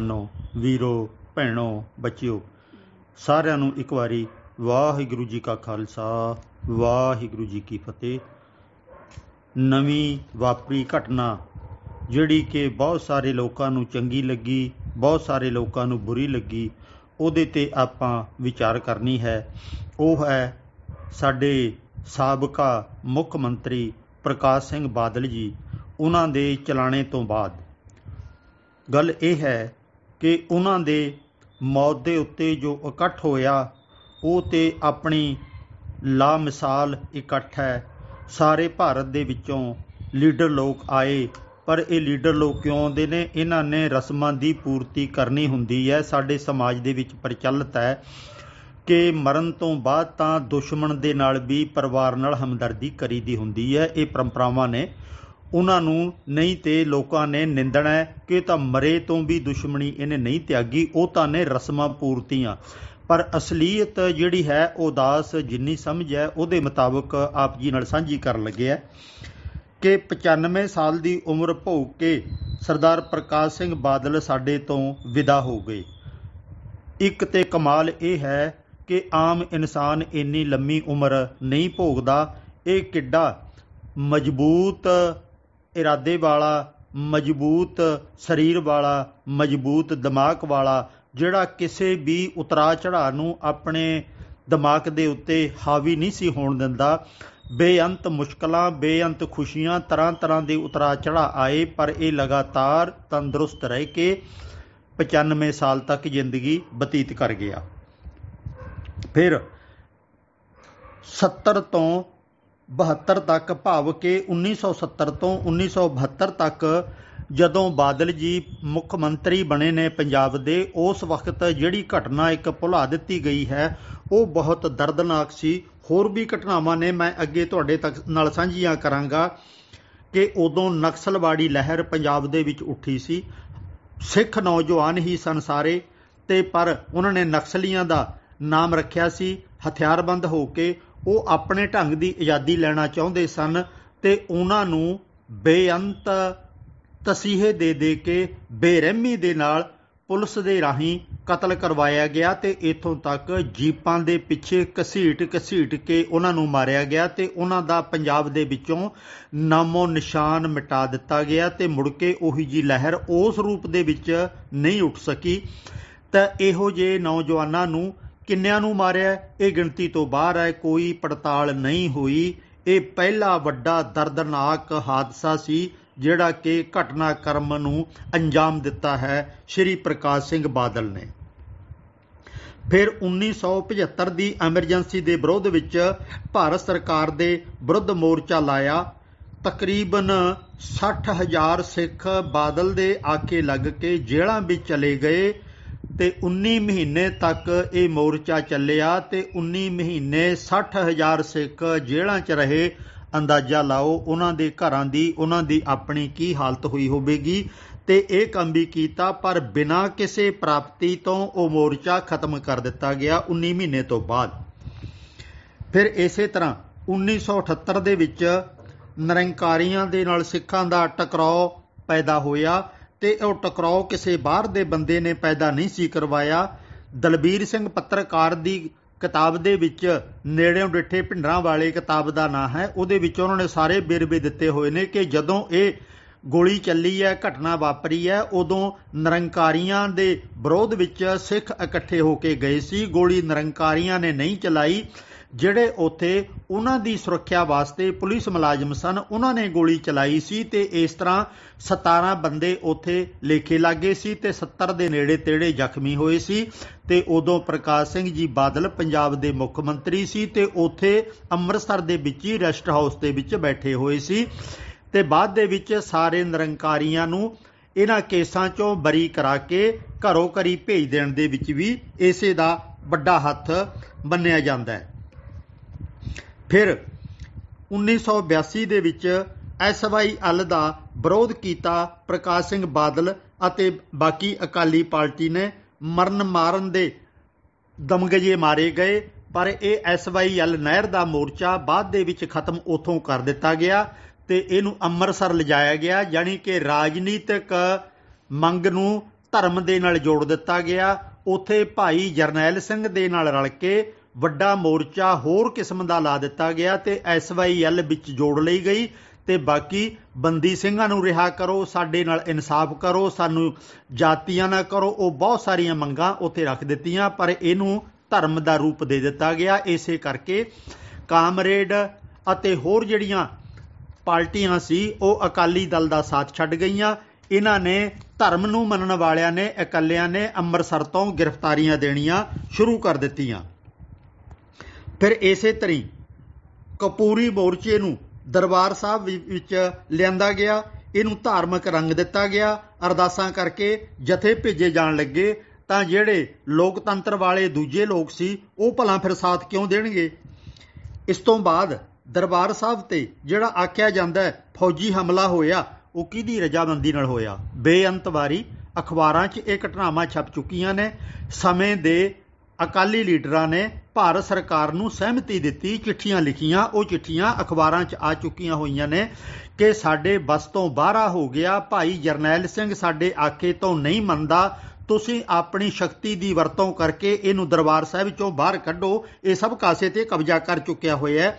ਨੌਜਵਾਨੋ ਵੀਰੋ ਭੈਣੋ ਬੱਚਿਓ ਸਾਰਿਆਂ ਨੂੰ ਇੱਕ ਵਾਰੀ ਵਾਹਿਗੁਰੂ ਜੀ ਕਾ ਖਾਲਸਾ ਵਾਹਿਗੁਰੂ ਜੀ ਕੀ ਫਤਿਹ ਨਵੀਂ ਵਾਪਰੀ ਘਟਨਾ ਜਿਹੜੀ ਕਿ ਬਹੁਤ ਸਾਰੇ ਲੋਕਾਂ ਨੂੰ ਚੰਗੀ ਲੱਗੀ ਬਹੁਤ ਸਾਰੇ ਲੋਕਾਂ ਨੂੰ ਬੁਰੀ ਲੱਗੀ ਉਹਦੇ ਤੇ ਆਪਾਂ ਵਿਚਾਰ ਕਰਨੀ ਹੈ ਉਹ ਹੈ ਸਾਡੇ ਸਾਬਕਾ ਮੁੱਖ ਮੰਤਰੀ ਪ੍ਰਕਾਸ਼ ਸਿੰਘ ਬਾਦਲ ਜੀ ਉਹਨਾਂ ਦੇ ਚਲਾਣੇ ਤੋਂ ਬਾਅਦ ਗੱਲ ਇਹ ਹੈ ਕਿ ਉਹਨਾਂ ਦੇ ਮੌਤ ਦੇ ਉੱਤੇ ਜੋ ਇਕੱਠ ਹੋਇਆ ਉਹ ਤੇ ਆਪਣੀ ਲਾ ਮਿਸਾਲ ਇਕੱਠ ਹੈ ਸਾਰੇ ਭਾਰਤ ਦੇ ਵਿੱਚੋਂ ਲੀਡਰ ਲੋਕ ਆਏ ਪਰ ਇਹ ਲੀਡਰ ਲੋਕ ਕਿਉਂ ਆਉਂਦੇ ਨੇ ਇਹਨਾਂ ਨੇ ਰਸਮਾਂ ਦੀ ਪੂਰਤੀ ਕਰਨੀ ਹੁੰਦੀ ਹੈ ਸਾਡੇ ਸਮਾਜ ਦੇ ਵਿੱਚ ਪ੍ਰਚਲਿਤ ਹੈ ਕਿ ਮਰਨ ਤੋਂ ਬਾਅਦ ਤਾਂ ਦੁਸ਼ਮਣ ਦੇ ਨਾਲ ਵੀ ਪਰਿਵਾਰ ਨਾਲ ਹਮਦਰਦੀ ਕਰੀਦੀ ਹੁੰਦੀ ਹੈ ਇਹ ਪਰੰਪਰਾਵਾਂ ਨੇ ਉਹਨਾਂ ਨੂੰ ਨਹੀਂ ਤੇ ਲੋਕਾਂ ਨੇ ਨਿੰਦਣਾ ਕਿ ਤਾਂ ਮਰੇ ਤੋਂ ਵੀ ਦੁਸ਼ਮਣੀ ਇਹਨੇ ਨਹੀਂ ਤਿਆਗੀ ਉਹ ਤਾਂ ਨੇ ਰਸਮਾਂ ਪੂਰਤੀਆਂ ਪਰ ਅਸਲੀਅਤ ਜਿਹੜੀ ਹੈ ਉਹ ਦਾਸ ਜਿੰਨੀ ਸਮਝ ਹੈ ਉਹਦੇ ਮੁਤਾਬਕ ਆਪ ਜੀ ਨਾਲ ਸਾਂਝੀ ਕਰਨ ਲੱਗੇ ਆ ਕਿ 95 ਸਾਲ ਦੀ ਉਮਰ ਭੋਗ ਕੇ ਸਰਦਾਰ ਪ੍ਰਕਾਸ਼ ਸਿੰਘ ਬਾਦਲ ਸਾਡੇ ਤੋਂ ਵਿਦਾ ਹੋ ਗਏ ਇੱਕ ਤੇ ਕਮਾਲ ਇਹ ਹੈ ਕਿ ਆਮ ਇਨਸਾਨ ਇੰਨੀ ਲੰਮੀ ਉਮਰ ਨਹੀਂ ਭੋਗਦਾ ਇਹ ਕਿੱਡਾ ਮਜ਼ਬੂਤ ਇਰਾਦੇ ਵਾਲਾ ਮਜ਼ਬੂਤ ਸਰੀਰ ਵਾਲਾ ਮਜ਼ਬੂਤ ਦਿਮਾਗ ਵਾਲਾ ਜਿਹੜਾ ਕਿਸੇ ਵੀ ਉਤਰਾ ਚੜਾ ਨੂੰ ਆਪਣੇ ਦਿਮਾਗ ਦੇ ਉੱਤੇ ਹਾਵੀ ਨਹੀਂ ਸੀ ਹੋਣ ਦਿੰਦਾ ਬੇਅੰਤ ਮੁਸ਼ਕਲਾਂ ਬੇਅੰਤ ਖੁਸ਼ੀਆਂ ਤਰ੍ਹਾਂ ਤਰ੍ਹਾਂ ਦੇ ਉਤਰਾ ਚੜਾ ਆਏ ਪਰ ਇਹ ਲਗਾਤਾਰ ਤੰਦਰੁਸਤ ਰਹਿ ਕੇ 95 ਸਾਲ ਤੱਕ ਜ਼ਿੰਦਗੀ ਬਤੀਤ ਕਰ ਗਿਆ ਫਿਰ 70 ਤੋਂ 72 ਤੱਕ ਭਾਵ ਕਿ 1970 ਤੋਂ 1972 ਤੱਕ ਜਦੋਂ ਬਾਦਲ ਜੀ ਮੁੱਖ ਮੰਤਰੀ ਬਣੇ ਨੇ ਪੰਜਾਬ ਦੇ ਉਸ ਵਕਤ ਜਿਹੜੀ ਘਟਨਾ ਇੱਕ ਭੁਲਾ ਦਿੱਤੀ ਗਈ ਹੈ ਉਹ ਬਹੁਤ ਦਰਦਨਾਕ ਸੀ ਹੋਰ ਵੀ ਘਟਨਾਵਾਂ ਨੇ ਮੈਂ ਅੱਗੇ ਤੁਹਾਡੇ ਤੱਕ ਨਾਲ ਸਾਂਝੀਆਂ ਕਰਾਂਗਾ ਕਿ ਉਦੋਂ ਨਕਸਲਵਾੜੀ ਲਹਿਰ ਪੰਜਾਬ ਦੇ ਵਿੱਚ ਉੱਠੀ ਸੀ ਸਿੱਖ ਨੌਜਵਾਨ ਹੀ ਸਨ ਸਾਰੇ ਤੇ ਪਰ ਉਹਨਾਂ ਨੇ ਨਕਸਲੀਆਂ ਦਾ ਨਾਮ ਰੱਖਿਆ ਸੀ ਹਥਿਆਰਬੰਦ ਹੋ ਕੇ ਉਹ ਆਪਣੇ ਢੰਗ ਦੀ ਆਜ਼ਾਦੀ ਲੈਣਾ ਚਾਹੁੰਦੇ ਸਨ ਤੇ ਉਹਨਾਂ ਨੂੰ ਬੇਅੰਤ ਤਸੀਹੇ ਦੇ ਦੇ ਕੇ ਬੇਰਹਿਮੀ ਦੇ ਨਾਲ ਪੁਲਿਸ ਦੇ ਰਾਹੀਂ ਕਤਲ ਕਰਵਾਇਆ ਗਿਆ ਤੇ ਇਥੋਂ ਤੱਕ ਜੀਪਾਂ ਦੇ ਪਿੱਛੇ ਕਸੀਟ ਕਸੀਟ ਕੇ ਉਹਨਾਂ ਨੂੰ ਮਾਰਿਆ ਗਿਆ ਤੇ ਉਹਨਾਂ ਦਾ ਪੰਜਾਬ ਦੇ ਵਿੱਚੋਂ ਨਾਮੋ ਨਿਸ਼ਾਨ ਮਿਟਾ ਦਿੱਤਾ ਗਿਆ ਤੇ ਮੁੜ ਕੇ ਉਹੀ ਜੀ ਲਹਿਰ ਉਸ ਰੂਪ ਦੇ ਵਿੱਚ ਨਹੀਂ ਉੱਠ ਸਕੀ ਤਾਂ ਇਹੋ ਜੇ ਨੌਜਵਾਨਾਂ ਨੂੰ ਕਿੰਨਿਆਂ ਨੂੰ ਮਾਰਿਆ ਇਹ ਗਿਣਤੀ ਤੋਂ ਬਾਹਰ ਹੈ ਕੋਈ ਪੜਤਾਲ ਨਹੀਂ ਹੋਈ ਇਹ ਪਹਿਲਾ ਵੱਡਾ ਦਰਦਨਾਕ ਹਾਦਸਾ ਸੀ ਜਿਹੜਾ ਕਿ ਘਟਨਾ ਕਰਮ ਨੂੰ ਅੰਜਾਮ ਦਿੱਤਾ ਹੈ ਸ਼੍ਰੀ ਪ੍ਰਕਾਸ਼ ਸਿੰਘ ਬਾਦਲ ਨੇ ਫਿਰ 1975 ਦੀ ਐਮਰਜੈਂਸੀ ਦੇ ਵਿਰੋਧ ਵਿੱਚ ਭਾਰਤ ਸਰਕਾਰ ਦੇ ਵਿਰੁੱਧ ਮੋਰਚਾ ਲਾਇਆ ਤਕਰੀਬਨ 60000 ਸਿੱਖ ਬਾਦਲ ਦੇ ਆਕੇ ਲੱਗ ਕੇ ਜੇਲ੍ਹਾਂ ਵਿੱਚ ਚਲੇ ਗਏ ਤੇ 19 ਮਹੀਨੇ ਤੱਕ ਇਹ ਮੋਰਚਾ ਚੱਲਿਆ ਤੇ 19 ਮਹੀਨੇ 60000 ਸਿੱਖ ਜੇਲ੍ਹਾਂ 'ਚ ਰਹੇ ਅੰਦਾਜ਼ਾ ਲਾਓ ਉਹਨਾਂ ਦੇ ਘਰਾਂ ਦੀ ਉਹਨਾਂ ਦੀ ਆਪਣੀ ਕੀ ਹਾਲਤ ਹੋਈ ਹੋਵੇਗੀ ਤੇ ਇਹ ਕੰਮ ਵੀ ਕੀਤਾ ਪਰ ਬਿਨਾਂ ਕਿਸੇ ਪ੍ਰਾਪਤੀ ਤੋਂ ਉਹ ਮੋਰਚਾ ਖਤਮ ਕਰ ਦਿੱਤਾ ਗਿਆ 19 ਮਹੀਨੇ ਤੋਂ ਬਾਅਦ ਫਿਰ ਇਸੇ ਤਰ੍ਹਾਂ 1978 ਦੇ ਵਿੱਚ ਨਿਰੰਕਾਰੀਆਂ ਦੇ ਨਾਲ ਸਿੱਖਾਂ ਦਾ ਟਕਰਾਅ ਪੈਦਾ ਹੋਇਆ ਤੇ ਉਹ ਟਕਰਾਓ ਕਿਸੇ ਬਾਹਰ ਦੇ ਬੰਦੇ ਨੇ ਪੈਦਾ ਨਹੀਂ ਸੀ ਕਰਵਾਇਆ ਦਲਬੀਰ ਸਿੰਘ ਪੱਤਰਕਾਰ ਦੀ ਕਿਤਾਬ ਦੇ ਵਿੱਚ ਨੇੜਿਓਂ ਡਿੱਠੇ ਭਿੰਡਰਾਂ ਵਾਲੇ ਕਿਤਾਬ ਦਾ ਨਾਂ ਹੈ ਉਹਦੇ ਵਿੱਚ ਉਹਨਾਂ ਨੇ ਸਾਰੇ ਬਿਰਬੇ ਦਿੱਤੇ ਹੋਏ ਨੇ ਕਿ ਜਦੋਂ ਇਹ ਗੋਲੀ ਚੱਲੀ ਹੈ ਘਟਨਾ ਵਾਪਰੀ ਹੈ ਉਦੋਂ ਨਿਰੰਕਾਰੀਆਂ ਦੇ ਵਿਰੋਧ ਵਿੱਚ ਸਿੱਖ ਇਕੱਠੇ ਹੋ ਕੇ ਗਏ ਸੀ ਗੋਲੀ ਨਿਰੰਕਾਰੀਆਂ ਨੇ ਨਹੀਂ ਚਲਾਈ ਜਿਹੜੇ ਉੱਥੇ ਉਹਨਾਂ ਦੀ ਸੁਰੱਖਿਆ ਵਾਸਤੇ ਪੁਲਿਸ ਮੁਲਾਜ਼ਮ ਸਨ ਉਹਨਾਂ ਨੇ ਗੋਲੀ ਚਲਾਈ ਸੀ ਤੇ ਇਸ ਤਰ੍ਹਾਂ 17 ਬੰਦੇ ਉੱਥੇ ਲੇਖੇ ਲੱਗੇ ਸੀ ਤੇ 70 ਦੇ ਨੇੜੇ ਤੇੜੇ ਜ਼ਖਮੀ ਹੋਏ ਸੀ ਤੇ ਉਦੋਂ ਪ੍ਰਕਾਸ਼ ਸਿੰਘ ਜੀ ਬਾਦਲ ਪੰਜਾਬ ਦੇ ਮੁੱਖ ਮੰਤਰੀ ਸੀ ਤੇ ਉੱਥੇ ਅੰਮ੍ਰਿਤਸਰ ਦੇ ਵਿੱਚ ਹੀ ਰੈਸਟ ਹਾਊਸ ਦੇ ਵਿੱਚ ਬੈਠੇ ਹੋਏ ਸੀ ਤੇ ਬਾਅਦ ਦੇ ਵਿੱਚ ਸਾਰੇ ਨਿਰੰਕਾਰੀਆਂ ਨੂੰ ਇਹਨਾਂ ਕੇਸਾਂ ਚੋਂ ਬਰੀ ਕਰਾ ਕੇ ਘਰੋ ਘਰੀ ਭੇਜ ਦੇਣ ਦੇ ਵਿੱਚ ਵੀ ਇਸੇ ਦਾ ਵੱਡਾ ਹੱਥ ਮੰਨਿਆ ਜਾਂਦਾ ਹੈ ਫਿਰ 1982 ਦੇ ਵਿੱਚ ਐਸਵਾਈਐਲ ਦਾ ਵਿਰੋਧ ਕੀਤਾ ਪ੍ਰਕਾਸ਼ ਸਿੰਘ ਬਾਦਲ ਅਤੇ ਬਾਕੀ ਅਕਾਲੀ ਪਾਰਟੀ ਨੇ ਮਰਨ ਮਾਰਨ ਦੇ ਦਮਗਜੇ ਮਾਰੇ ਗਏ ਪਰ ਇਹ ਐਸਵਾਈਐਲ ਨਹਿਰ ਦਾ ਮੋਰਚਾ ਬਾਅਦ ਦੇ ਵਿੱਚ ਖਤਮ ਉਥੋਂ ਕਰ ਦਿੱਤਾ ਗਿਆ ਤੇ ਇਹਨੂੰ ਅੰਮ੍ਰਿਤਸਰ ਲਿਜਾਇਆ ਗਿਆ ਯਾਨੀ ਕਿ ਰਾਜਨੀਤਿਕ ਮੰਗ ਨੂੰ ਧਰਮ ਦੇ ਨਾਲ ਜੋੜ ਦਿੱਤਾ ਗਿਆ ਉਥੇ ਭਾਈ ਜਰਨੈਲ ਸਿੰਘ ਦੇ ਨਾਲ ਰਲ ਕੇ ਵੱਡਾ ਮੋਰਚਾ ਹੋਰ ਕਿਸਮ ਦਾ ਲਾ ਦਿੱਤਾ ਗਿਆ ਤੇ ਐਸਵਾਈਐਲ ਵਿੱਚ ਜੋੜ ਲਈ ਗਈ ਤੇ ਬਾਕੀ ਬੰਦੀ ਸਿੰਘਾਂ ਨੂੰ ਰਿਹਾ ਕਰੋ ਸਾਡੇ ਨਾਲ ਇਨਸਾਫ ਕਰੋ ਸਾਨੂੰ ਜਾਤੀਆਂ ਨਾ ਕਰੋ ਉਹ ਬਹੁਤ ਸਾਰੀਆਂ ਮੰਗਾਂ ਉੱਥੇ ਰੱਖ ਦਿੱਤੀਆਂ ਪਰ ਇਹਨੂੰ ਧਰਮ ਦਾ ਰੂਪ ਦੇ ਦਿੱਤਾ ਗਿਆ ਇਸੇ ਕਰਕੇ ਕਾਮਰੇਡ ਅਤੇ ਹੋਰ ਜਿਹੜੀਆਂ ਪਾਰਟੀਆਂ ਸੀ ਉਹ ਅਕਾਲੀ ਦਲ ਦਾ ਸਾਥ ਛੱਡ ਗਈਆਂ ਇਹਨਾਂ ਨੇ ਧਰਮ ਨੂੰ ਮੰਨਣ ਵਾਲਿਆਂ ਨੇ ਇਕੱਲਿਆਂ ਨੇ ਅੰਮ੍ਰਿਤਸਰ ਤੋਂ ਗ੍ਰਿਫਤਾਰੀਆਂ ਦੇਣੀਆਂ ਸ਼ੁਰੂ ਕਰ ਦਿੱਤੀਆਂ ਫਿਰ ਇਸੇ ਤਰੀ ਕਪੂਰੀ ਮੋਰਚੇ ਨੂੰ ਦਰਬਾਰ ਸਾਹਿਬ ਵਿੱਚ ਲਿਆਂਦਾ ਗਿਆ ਇਹਨੂੰ ਧਾਰਮਿਕ ਰੰਗ ਦਿੱਤਾ ਗਿਆ ਅਰਦਾਸਾਂ ਕਰਕੇ ਜਥੇ ਭੇਜੇ ਜਾਣ ਲੱਗੇ ਤਾਂ ਜਿਹੜੇ ਲੋਕਤੰਤਰ ਵਾਲੇ ਦੂਜੇ ਲੋਕ ਸੀ ਉਹ ਭਲਾ ਫਿਰ ਸਾਥ ਕਿਉਂ ਦੇਣਗੇ ਇਸ ਤੋਂ ਬਾਅਦ ਦਰਬਾਰ ਸਾਹਿਬ ਤੇ ਜਿਹੜਾ ਆਖਿਆ ਜਾਂਦਾ ਹੈ ਫੌਜੀ ਹਮਲਾ ਹੋਇਆ ਉਹ ਕਿਹਦੀ ਰਜਾਬੰਦੀ ਨਾਲ ਹੋਇਆ ਬੇਅੰਤ ਵਾਰੀ ਅਖਬਾਰਾਂ 'ਚ ਇਹ ਘਟਨਾਵਾਂ ਛਪ ਚੁੱਕੀਆਂ ਨੇ ਸਮੇਂ ਦੇ ਅਕਾਲੀ ਲੀਡਰਾਂ ਨੇ ਭਾਰਤ ਸਰਕਾਰ ਨੂੰ ਸਹਿਮਤੀ ਦਿੱਤੀ ਚਿੱਠੀਆਂ ਲਿਖੀਆਂ ਉਹ ਚਿੱਠੀਆਂ ਅਖਬਾਰਾਂ 'ਚ ਆ ਚੁੱਕੀਆਂ ਹੋਈਆਂ ਨੇ ਕਿ ਸਾਡੇ ਬਸ ਤੋਂ ਬਾਹਰਾ ਹੋ ਗਿਆ ਭਾਈ ਜਰਨੈਲ ਸਿੰਘ ਸਾਡੇ ਆਕੇ ਤੋਂ ਨਹੀਂ ਮੰਨਦਾ ਤੁਸੀਂ ਆਪਣੀ ਸ਼ਕਤੀ ਦੀ ਵਰਤੋਂ ਕਰਕੇ ਇਹਨੂੰ ਦਰਬਾਰ ਸਾਹਿਬ ਚੋਂ ਬਾਹਰ ਕੱਢੋ ਇਹ ਸਭ ਕਾਸੇ ਤੇ ਕਬਜ਼ਾ ਕਰ ਚੁੱਕਿਆ ਹੋਇਆ ਹੈ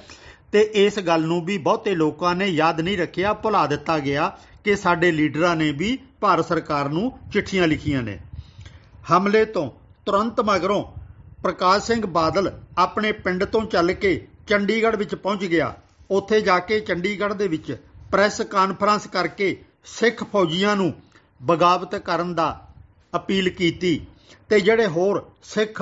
ਤੇ ਇਸ ਗੱਲ ਨੂੰ ਵੀ ਬਹੁਤੇ ਲੋਕਾਂ ਨੇ ਯਾਦ ਨਹੀਂ ਰੱਖਿਆ ਭੁਲਾ ਦਿੱਤਾ ਗਿਆ ਕਿ ਸਾਡੇ ਲੀਡਰਾਂ ਨੇ ਵੀ ਭਾਰਤ ਸਰਕਾਰ ਨੂੰ ਚਿੱਠੀਆਂ ਲਿਖੀਆਂ ਨੇ ਹਮਲੇ ਤੋਂ ਤੁਰੰਤ ਮਗਰੋਂ ਪ੍ਰਕਾਸ਼ ਸਿੰਘ ਬਾਦਲ ਆਪਣੇ ਪਿੰਡ ਤੋਂ ਚੱਲ ਕੇ ਚੰਡੀਗੜ੍ਹ ਵਿੱਚ ਪਹੁੰਚ ਗਿਆ ਉੱਥੇ ਜਾ ਕੇ ਚੰਡੀਗੜ੍ਹ ਦੇ ਵਿੱਚ ਪ੍ਰੈਸ ਕਾਨਫਰੰਸ ਕਰਕੇ ਸਿੱਖ ਫੌਜੀਆਂ ਨੂੰ ਬਗਾਵਤ ਕਰਨ ਦਾ ਅਪੀਲ ਕੀਤੀ ਤੇ ਜਿਹੜੇ ਹੋਰ ਸਿੱਖ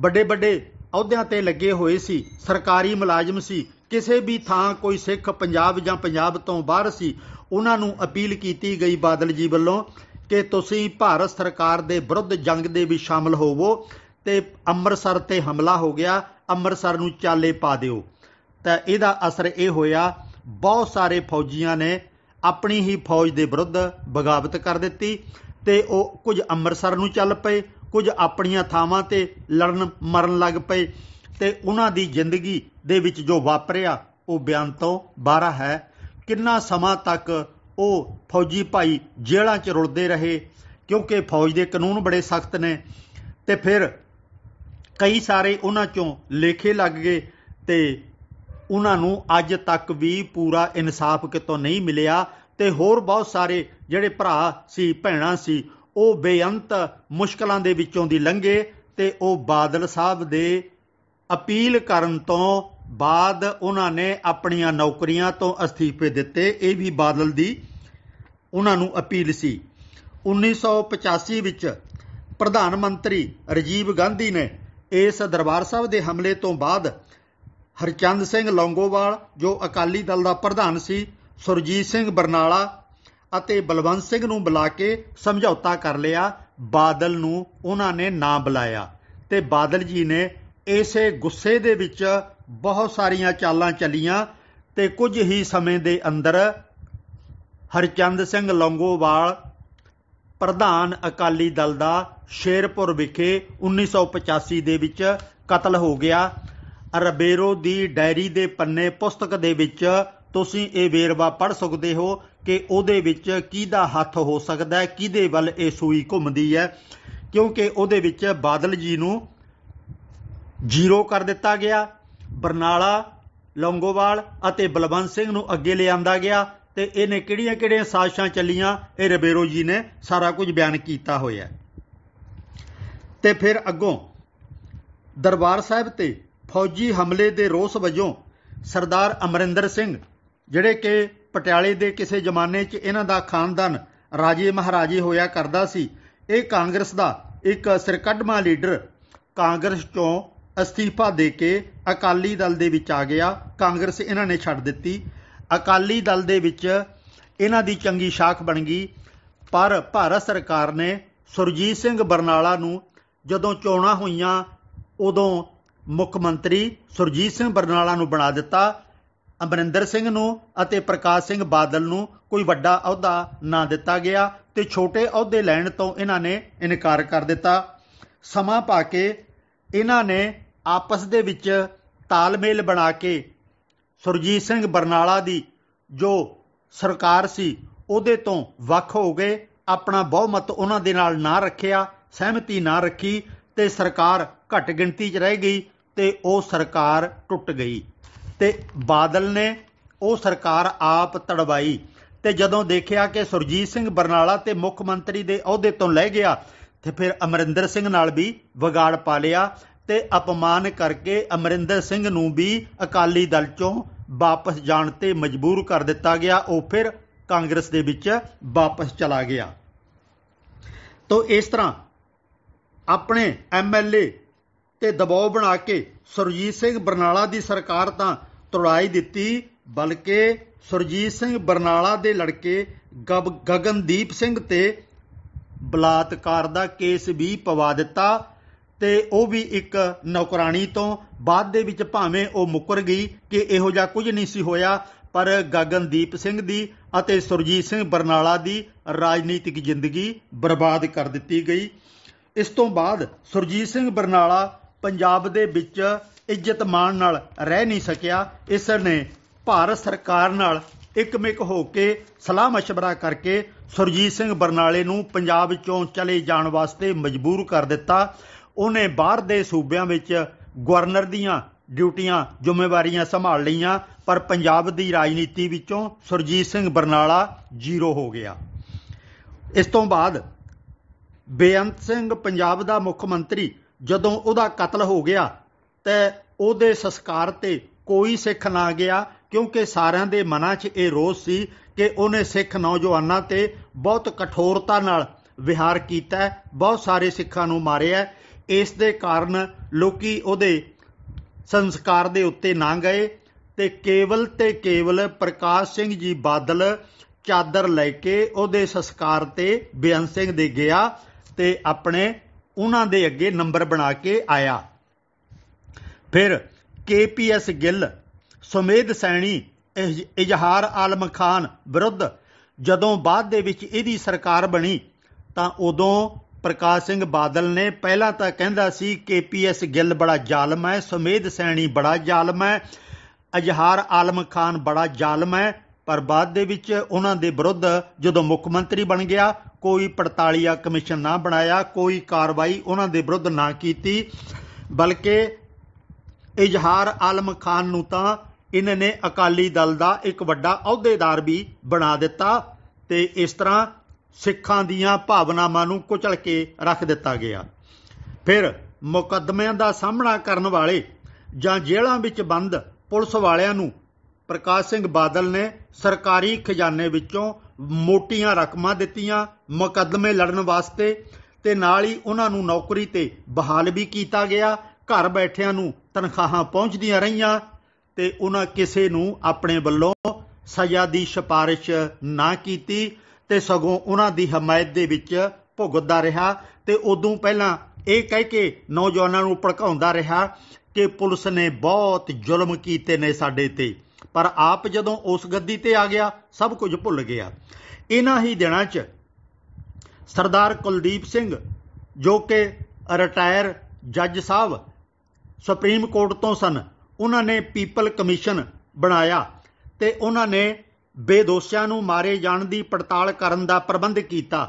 ਵੱਡੇ ਵੱਡੇ ਅਹੁਦਿਆਂ ਤੇ ਲੱਗੇ ਹੋਏ ਸੀ ਸਰਕਾਰੀ ਮੁਲਾਜ਼ਮ ਸੀ ਕਿਸੇ ਵੀ ਥਾਂ ਕੋਈ ਸਿੱਖ ਪੰਜਾਬ ਜਾਂ ਪੰਜਾਬ ਤੋਂ ਬਾਹਰ ਸੀ ਉਹਨਾਂ ਨੂੰ ਅਪੀਲ ਕੀਤੀ ਗਈ ਬਾਦਲ ਜੀ ਵੱਲੋਂ ਕਿ ਤੁਸੀਂ ਭਾਰਤ ਸਰਕਾਰ ਦੇ ਵਿਰੁੱਧ ਜੰਗ ਦੇ ਵਿੱਚ ਸ਼ਾਮਲ ਹੋਵੋ ਤੇ ਅੰਮ੍ਰਿਤਸਰ ਤੇ ਹਮਲਾ ਹੋ ਗਿਆ ਅੰਮ੍ਰਿਤਸਰ ਨੂੰ ਚਾਲੇ ਪਾ ਦਿਓ ਤਾਂ ਇਹਦਾ ਅਸਰ ਇਹ ਹੋਇਆ ਬਹੁਤ ਸਾਰੇ ਫੌਜੀਆਂ ਨੇ ਆਪਣੀ ਹੀ ਫੌਜ ਦੇ ਵਿਰੁੱਧ ਬਗਾਵਤ ਕਰ ਦਿੱਤੀ ਤੇ ਉਹ ਕੁਝ ਅੰਮ੍ਰਿਤਸਰ ਨੂੰ ਚੱਲ ਪਏ ਕੁਝ ਆਪਣੀਆਂ ਥਾਵਾਂ ਤੇ ਲੜਨ ਮਰਨ ਲੱਗ ਪਏ ਤੇ ਉਹਨਾਂ ਦੀ ਜ਼ਿੰਦਗੀ ਦੇ ਵਿੱਚ ਜੋ ਵਾਪਰਿਆ ਉਹ ਬਿਆਨ ਤੋਂ ਬਾਹਰ ਹੈ ਕਿੰਨਾ ਸਮਾਂ ਤੱਕ ਉਹ ਫੌਜੀ ਭਾਈ ਜੇਲ੍ਹਾਂ 'ਚ ਰੁਲਦੇ ਰਹੇ ਕਿਉਂਕਿ ਫੌਜ ਦੇ ਕਾਨੂੰਨ ਬੜੇ ਸਖਤ ਨੇ ਤੇ ਫਿਰ ਕਈ ਸਾਰੇ ਉਹਨਾਂ ਚੋਂ ਲੇਖੇ ਲੱਗ ਗਏ ਤੇ ਉਹਨਾਂ ਨੂੰ ਅੱਜ ਤੱਕ ਵੀ ਪੂਰਾ ਇਨਸਾਫ ਕਿਤੋਂ ਨਹੀਂ ਮਿਲਿਆ ਤੇ ਹੋਰ ਬਹੁਤ ਸਾਰੇ ਜਿਹੜੇ ਭਰਾ ਸੀ ਭੈਣਾਂ ਸੀ ਉਹ ਬੇਅੰਤ ਮੁਸ਼ਕਲਾਂ ਦੇ ਵਿੱਚੋਂ ਦੀ ਲੰਘੇ ਤੇ ਉਹ ਬਾਦਲ ਸਾਹਿਬ ਦੇ ਅਪੀਲ ਕਰਨ ਤੋਂ ਬਾਅਦ ਉਹਨਾਂ ਨੇ ਆਪਣੀਆਂ ਨੌਕਰੀਆਂ ਤੋਂ ਅਸਤੀਫੇ ਦਿੱਤੇ ਇਹ ਵੀ ਬਾਦਲ ਦੀ ਉਹਨਾਂ ਨੂੰ ਅਪੀਲ ਸੀ 1985 ਵਿੱਚ ਪ੍ਰਧਾਨ ਮੰਤਰੀ ਰਜੀਵ ਗਾਂਧੀ ਨੇ ਇਸ ਦਰਬਾਰ ਸਾਹਿਬ ਦੇ ਹਮਲੇ ਤੋਂ ਬਾਅਦ ਹਰਚੰਦ ਸਿੰਘ ਲੌਂਗੋਵਾਲ ਜੋ ਅਕਾਲੀ ਦਲ ਦਾ ਪ੍ਰਧਾਨ ਸੀ ਸੁਰਜੀਤ ਸਿੰਘ ਬਰਨਾਲਾ ਅਤੇ ਬਲਵੰਤ ਸਿੰਘ ਨੂੰ ਬੁਲਾ ਕੇ ਸਮਝੌਤਾ ਕਰ ਲਿਆ ਬਾਦਲ ਨੂੰ ਉਹਨਾਂ ਨੇ ਨਾ ਬੁਲਾਇਆ ਤੇ ਬਾਦਲ ਜੀ ਨੇ ਇਸੇ ਗੁੱਸੇ ਦੇ ਵਿੱਚ ਬਹੁਤ ਸਾਰੀਆਂ ਚਾਲਾਂ ਚੱਲੀਆਂ ਤੇ ਕੁਝ ਹੀ ਸਮੇਂ ਦੇ ਅੰਦਰ ਹਰਚੰਦ ਸਿੰਘ ਲੌਂਗੋਵਾਲ ਪ੍ਰਧਾਨ ਅਕਾਲੀ ਦਲ ਦਾ ਸ਼ੇਰਪੁਰ ਵਿਖੇ 1985 ਦੇ ਵਿੱਚ ਕਤਲ ਹੋ ਗਿਆ ਰਬੇਰੋ ਦੀ ਡਾਇਰੀ ਦੇ ਪੰਨੇ ਪੁਸਤਕ ਦੇ ਵਿੱਚ ਤੁਸੀਂ ਇਹ ਵੇਰਵਾ ਪੜ੍ਹ ਸਕਦੇ ਹੋ ਕਿ ਉਹਦੇ ਵਿੱਚ ਕਿਹਦਾ ਹੱਥ ਹੋ ਸਕਦਾ ਹੈ ਕਿਹਦੇ ਵੱਲ ਇਹ ਸੂਈ ਘੁੰਮਦੀ ਹੈ ਕਿਉਂਕਿ ਉਹਦੇ ਵਿੱਚ ਬਾਦਲ ਜੀ ਨੂੰ ਜ਼ੀਰੋ ਕਰ ਦਿੱਤਾ ਗਿਆ ਬਰਨਾਲਾ ਲੰਗੋਵਾਲ ਅਤੇ ਬਲਵੰਤ ਸਿੰਘ ਨੂੰ ਅੱਗੇ ਲਿਆਂਦਾ ਗਿਆ ਤੇ ਇਹਨੇ ਕਿਹੜੀਆਂ-ਕਿਹੜੀਆਂ ਸਾਜ਼ਿਸ਼ਾਂ ਚੱਲੀਆਂ ਇਹ ਰਬੇਰੋ ਜੀ ਨੇ ਸਾਰਾ ਕੁਝ ਬਿਆਨ ਕੀਤਾ ਹੋਇਆ ਹੈ ਤੇ ਫਿਰ ਅੱਗੋਂ ਦਰਬਾਰ ਸਾਹਿਬ ਤੇ ਫੌਜੀ ਹਮਲੇ ਦੇ ਰੋਸ ਵਜੋਂ ਸਰਦਾਰ ਅਮਰਿੰਦਰ ਸਿੰਘ ਜਿਹੜੇ ਕਿ ਪਟਿਆਲੇ ਦੇ ਕਿਸੇ ਜ਼ਮਾਨੇ 'ਚ ਇਹਨਾਂ ਦਾ ਖਾਨਦਾਨ ਰਾਜੇ ਮਹਾਰਾਜੇ ਹੋਇਆ ਕਰਦਾ ਸੀ ਇਹ ਕਾਂਗਰਸ ਦਾ ਇੱਕ ਸਰਕੱਢਮਾ ਲੀਡਰ ਕਾਂਗਰਸ ਤੋਂ ਅਸਤੀਫਾ ਦੇ ਕੇ ਅਕਾਲੀ ਦਲ ਦੇ ਵਿੱਚ ਆ ਗਿਆ ਕਾਂਗਰਸ ਇਹਨਾਂ ਨੇ ਛੱਡ ਦਿੱਤੀ ਅਕਾਲੀ ਦਲ ਦੇ ਵਿੱਚ ਇਹਨਾਂ ਦੀ ਚੰਗੀ ਸ਼ਾਖ ਬਣ ਗਈ ਪਰ ਭਾਰਤ ਸਰਕਾਰ ਨੇ ਸੁਰਜੀਤ ਸਿੰਘ ਬਰਨਾਲਾ ਨੂੰ ਜਦੋਂ ਚੋਣਾਂ ਹੋਈਆਂ ਉਦੋਂ ਮੁੱਖ ਮੰਤਰੀ ਸੁਰਜੀਤ ਸਿੰਘ ਬਰਨਾਲਾ ਨੂੰ ਬਣਾ ਦਿੱਤਾ ਅਮਰਿੰਦਰ ਸਿੰਘ ਨੂੰ ਅਤੇ ਪ੍ਰਕਾਸ਼ ਸਿੰਘ ਬਾਦਲ ਨੂੰ ਕੋਈ ਵੱਡਾ ਅਹੁਦਾ ਨਾ ਦਿੱਤਾ ਗਿਆ ਤੇ ਛੋਟੇ ਅਹੁਦੇ ਲੈਣ ਤੋਂ ਇਹਨਾਂ ਨੇ ਇਨਕਾਰ ਕਰ ਦਿੱਤਾ ਸਮਾਂ ਪਾ ਕੇ ਇਹਨਾਂ ਨੇ ਆਪਸ ਦੇ ਵਿੱਚ ਤਾਲਮੇਲ ਬਣਾ ਕੇ ਸੁਰਜੀਤ ਸਿੰਘ ਬਰਨਾਲਾ ਦੀ ਜੋ ਸਰਕਾਰ ਸੀ ਉਹਦੇ ਤੋਂ ਵੱਖ ਹੋ ਗਏ ਆਪਣਾ ਬਹੁਮਤ ਉਹਨਾਂ ਦੇ ਨਾਲ ਨਾ ਰੱਖਿਆ ਸਹਿਮਤੀ ਨਾ ਰੱਖੀ ਤੇ ਸਰਕਾਰ ਘੱਟ ਗਿਣਤੀ 'ਚ ਰਹਿ ਗਈ ਤੇ ਉਹ ਸਰਕਾਰ ਟੁੱਟ ਗਈ ਤੇ ਬਾਦਲ ਨੇ ਉਹ ਸਰਕਾਰ ਆਪ ਤੜਵਾਈ ਤੇ ਜਦੋਂ ਦੇਖਿਆ ਕਿ ਸੁਰਜੀਤ ਸਿੰਘ ਬਰਨਾਲਾ ਤੇ ਮੁੱਖ ਮੰਤਰੀ ਦੇ ਅਹੁਦੇ ਤੋਂ ਲੈ ਗਿਆ ਤੇ ਫਿਰ ਅਮਰਿੰਦਰ ਸਿੰਘ ਨਾਲ ਵੀ ਵਿਗਾੜ ਪਾ ਲਿਆ ਤੇ ਅਪਮਾਨ ਕਰਕੇ ਅਮਰਿੰਦਰ ਸਿੰਘ ਨੂੰ ਵੀ ਅਕਾਲੀ ਦਲ ਚੋਂ ਵਾਪਸ ਜਾਣ ਤੇ ਮਜਬੂਰ ਕਰ ਦਿੱਤਾ ਗਿਆ ਉਹ ਫਿਰ ਕਾਂਗਰਸ ਦੇ ਵਿੱਚ ਵਾਪਸ ਚਲਾ ਗਿਆ ਤੋਂ ਇਸ ਤਰ੍ਹਾਂ ਆਪਣੇ ਐਮਐਲਏ ਤੇ ਦਬਾਅ ਬਣਾ ਕੇ ਸੁਰਜੀਤ ਸਿੰਘ ਬਰਨਾਲਾ ਦੀ ਸਰਕਾਰ ਤਾਂ ਤੁੜਾਈ ਦਿੱਤੀ ਬਲਕਿ ਸੁਰਜੀਤ ਸਿੰਘ ਬਰਨਾਲਾ ਦੇ ਲੜਕੇ ਗਗਨਦੀਪ ਸਿੰਘ ਤੇ ਬਲਾਤਕਾਰ ਦਾ ਕੇਸ ਵੀ ਪਵਾ ਦਿੱਤਾ ਤੇ ਉਹ ਵੀ ਇੱਕ ਨੌਕਰਾਨੀ ਤੋਂ ਬਾਅਦ ਦੇ ਵਿੱਚ ਭਾਵੇਂ ਉਹ ਮੁਕਰ ਗਈ ਕਿ ਇਹੋ ਜਿਹਾ ਕੁਝ ਨਹੀਂ ਸੀ ਹੋਇਆ ਪਰ ਗਗਨਦੀਪ ਸਿੰਘ ਦੀ ਅਤੇ ਸੁਰਜੀਤ ਸਿੰਘ ਬਰਨਾਲਾ ਦੀ ਰਾਜਨੀਤਿਕ ਜ਼ਿੰਦਗੀ ਬਰਬਾਦ ਕਰ ਦਿੱਤੀ ਗਈ ਇਸ ਤੋਂ ਬਾਅਦ ਸੁਰਜੀਤ ਸਿੰਘ ਬਰਨਾਲਾ ਪੰਜਾਬ ਦੇ ਵਿੱਚ ਇੱਜ਼ਤ ਮਾਣ ਨਾਲ ਰਹਿ ਨਹੀਂ ਸਕਿਆ ਇਸ ਨੇ ਭਾਰਤ ਸਰਕਾਰ ਨਾਲ ਇੱਕਮਿਕ ਹੋ ਕੇ ਸਲਾਹ مشਵਰਾ ਕਰਕੇ ਸੁਰਜੀਤ ਸਿੰਘ ਬਰਨਾਲੇ ਨੂੰ ਪੰਜਾਬ ਵਿੱਚੋਂ ਚਲੇ ਜਾਣ ਵਾਸਤੇ ਮਜਬੂਰ ਕਰ ਦਿੱਤਾ ਉਹਨੇ ਬਾਹਰ ਦੇ ਸੂਬਿਆਂ ਵਿੱਚ ਗਵਰਨਰ ਦੀਆਂ ਡਿਊਟੀਆਂ ਜ਼ਿੰਮੇਵਾਰੀਆਂ ਸੰਭਾਲ ਲਈਆਂ ਪਰ ਪੰਜਾਬ ਦੀ ਰਾਜਨੀਤੀ ਵਿੱਚੋਂ ਸੁਰਜੀਤ ਸਿੰਘ ਬਰਨਾਲਾ ਜ਼ੀਰੋ ਹੋ ਗਿਆ ਇਸ ਤੋਂ ਬਾਅਦ ਬੇਅੰਤ ਸਿੰਘ ਪੰਜਾਬ ਦਾ ਮੁੱਖ ਮੰਤਰੀ ਜਦੋਂ ਉਹਦਾ ਕਤਲ ਹੋ ਗਿਆ ਤੇ ਉਹਦੇ ਸੰਸਕਾਰ ਤੇ ਕੋਈ ਸਿੱਖ ਨਾ ਗਿਆ ਕਿਉਂਕਿ ਸਾਰਿਆਂ ਦੇ ਮਨਾਂ 'ਚ ਇਹ ਰੋਸ ਸੀ ਕਿ ਉਹਨੇ ਸਿੱਖ ਨੌਜਵਾਨਾਂ ਤੇ ਬਹੁਤ ਕਠੋਰਤਾ ਨਾਲ ਵਿਹਾਰ ਕੀਤਾ ਬਹੁਤ ਸਾਰੇ ਸਿੱਖਾਂ ਨੂੰ ਮਾਰਿਆ ਇਸ ਦੇ ਕਾਰਨ ਲੋਕੀ ਉਹਦੇ ਸੰਸਕਾਰ ਦੇ ਉੱਤੇ ਨਾ ਗਏ ਤੇ ਕੇਵਲ ਤੇ ਕੇਵਲ ਪ੍ਰਕਾਸ਼ ਸਿੰਘ ਜੀ ਬਾਦਲ ਚਾਦਰ ਲੈ ਕੇ ਉਹਦੇ ਸੰਸਕਾਰ ਤੇ ਬਿਆਨ ਸਿੰਘ ਦੇ ਗਿਆ ਤੇ ਆਪਣੇ ਉਹਨਾਂ ਦੇ ਅੱਗੇ ਨੰਬਰ ਬਣਾ ਕੇ ਆਇਆ ਫਿਰ ਕੇਪੀਐਸ ਗਿੱਲ ਸੁਮੇਧ ਸੈਣੀ ਇਜ਼ਹਾਰ ਆਲਮ ਖਾਨ ਵਿਰੁੱਧ ਜਦੋਂ ਬਾਅਦ ਦੇ ਵਿੱਚ ਇਹਦੀ ਸਰਕਾਰ ਬਣੀ ਤਾਂ ਉਦੋਂ ਪ੍ਰਕਾਸ਼ ਸਿੰਘ ਬਾਦਲ ਨੇ ਪਹਿਲਾਂ ਤਾਂ ਕਹਿੰਦਾ ਸੀ ਕੇਪੀਐਸ ਗਿੱਲ ਬੜਾ ਜ਼ਾਲਮ ਹੈ ਸੁਮੇਧ ਸੈਣੀ ਬੜਾ ਜ਼ਾਲਮ ਹੈ ਅਜ਼ਹਾਰ ਆਲਮ ਖਾਨ ਬੜਾ ਜ਼ਾਲਮ ਹੈ ਪਰ ਬਾਅਦ ਦੇ ਵਿੱਚ ਉਹਨਾਂ ਦੇ ਵਿਰੁੱਧ ਜਦੋਂ ਮੁੱਖ ਮੰਤਰੀ ਬਣ ਗਿਆ ਕੋਈ ਪੜਤਾਲੀਆ ਕਮਿਸ਼ਨ ਨਾ ਬਣਾਇਆ ਕੋਈ ਕਾਰਵਾਈ ਉਹਨਾਂ ਦੇ ਵਿਰੁੱਧ ਨਾ ਕੀਤੀ ਬਲਕਿ ਇਜ਼ਹਾਰ ਆਲਮ ਖਾਨ ਨੂੰ ਤਾਂ ਇਹਨਾਂ ਨੇ ਅਕਾਲੀ ਦਲ ਦਾ ਇੱਕ ਵੱਡਾ ਅਹੁਦੇਦਾਰ ਵੀ ਬਣਾ ਦਿੱਤਾ ਤੇ ਇਸ ਤਰ੍ਹਾਂ ਸਿੱਖਾਂ ਦੀਆਂ ਭਾਵਨਾਵਾਂ ਨੂੰ ਕੁਚਲ ਕੇ ਰੱਖ ਦਿੱਤਾ ਗਿਆ ਫਿਰ ਮੁਕੱਦਮਿਆਂ ਦਾ ਸਾਹਮਣਾ ਕਰਨ ਵਾਲੇ ਜਾਂ ਜੇਲ੍ਹਾਂ ਵਿੱਚ ਬੰਦ ਪੁਲਿਸ ਵਾਲਿਆਂ ਨੂੰ ਪ੍ਰਕਾਸ਼ ਸਿੰਘ ਬਾਦਲ ਨੇ ਸਰਕਾਰੀ ਖਜ਼ਾਨੇ ਵਿੱਚੋਂ ਮੋਟੀਆਂ ਰਕਮਾਂ ਦਿੱਤੀਆਂ ਮੁਕੱਦਮੇ ਲੜਨ ਵਾਸਤੇ ਤੇ ਨਾਲ ਹੀ ਉਹਨਾਂ ਨੂੰ ਨੌਕਰੀ ਤੇ ਬਹਾਲ ਵੀ ਕੀਤਾ ਗਿਆ ਘਰ ਬੈਠਿਆਂ ਨੂੰ ਤਨਖਾਹਾਂ ਪਹੁੰਚਦੀਆਂ ਰਹੀਆਂ ਤੇ ਉਹਨਾਂ ਕਿਸੇ ਨੂੰ ਆਪਣੇ ਵੱਲੋਂ ਸਜ਼ਾ ਦੀ ਸਿਫਾਰਿਸ਼ ਨਾ ਕੀਤੀ ਤੇ ਸਗੋਂ ਉਹਨਾਂ ਦੀ ਹਮਾਇਤ ਦੇ ਵਿੱਚ ਭੁਗਤਦਾ ਰਿਹਾ ਤੇ ਉਦੋਂ ਪਹਿਲਾਂ ਇਹ ਕਹਿ ਕੇ ਨੌਜਵਾਨਾਂ ਨੂੰ ਭੜਕਾਉਂਦਾ ਰਿਹਾ ਕਿ ਪੁਲਿਸ ਨੇ ਬਹੁਤ ਜ਼ੁਲਮ ਕੀਤੇ ਨੇ ਸਾਡੇ ਤੇ ਪਰ ਆਪ ਜਦੋਂ ਉਸ ਗੱਦੀ ਤੇ ਆ ਗਿਆ ਸਭ ਕੁਝ ਭੁੱਲ ਗਿਆ ਇਨਾ ਹੀ ਦਿਨਾਂ 'ਚ ਸਰਦਾਰ ਕੁਲਦੀਪ ਸਿੰਘ ਜੋ ਕਿ ਰਿਟਾਇਰ ਜੱਜ ਸਾਹਿਬ ਸੁਪਰੀਮ ਕੋਰਟ ਤੋਂ ਸਨ ਉਹਨਾਂ ਨੇ ਪੀਪਲ ਕਮਿਸ਼ਨ ਬਣਾਇਆ ਤੇ ਉਹਨਾਂ ਨੇ ਬੇਦੋਸ਼ਿਆਂ ਨੂੰ ਮਾਰੇ ਜਾਣ ਦੀ ਪੜਤਾਲ ਕਰਨ ਦਾ ਪ੍ਰਬੰਧ ਕੀਤਾ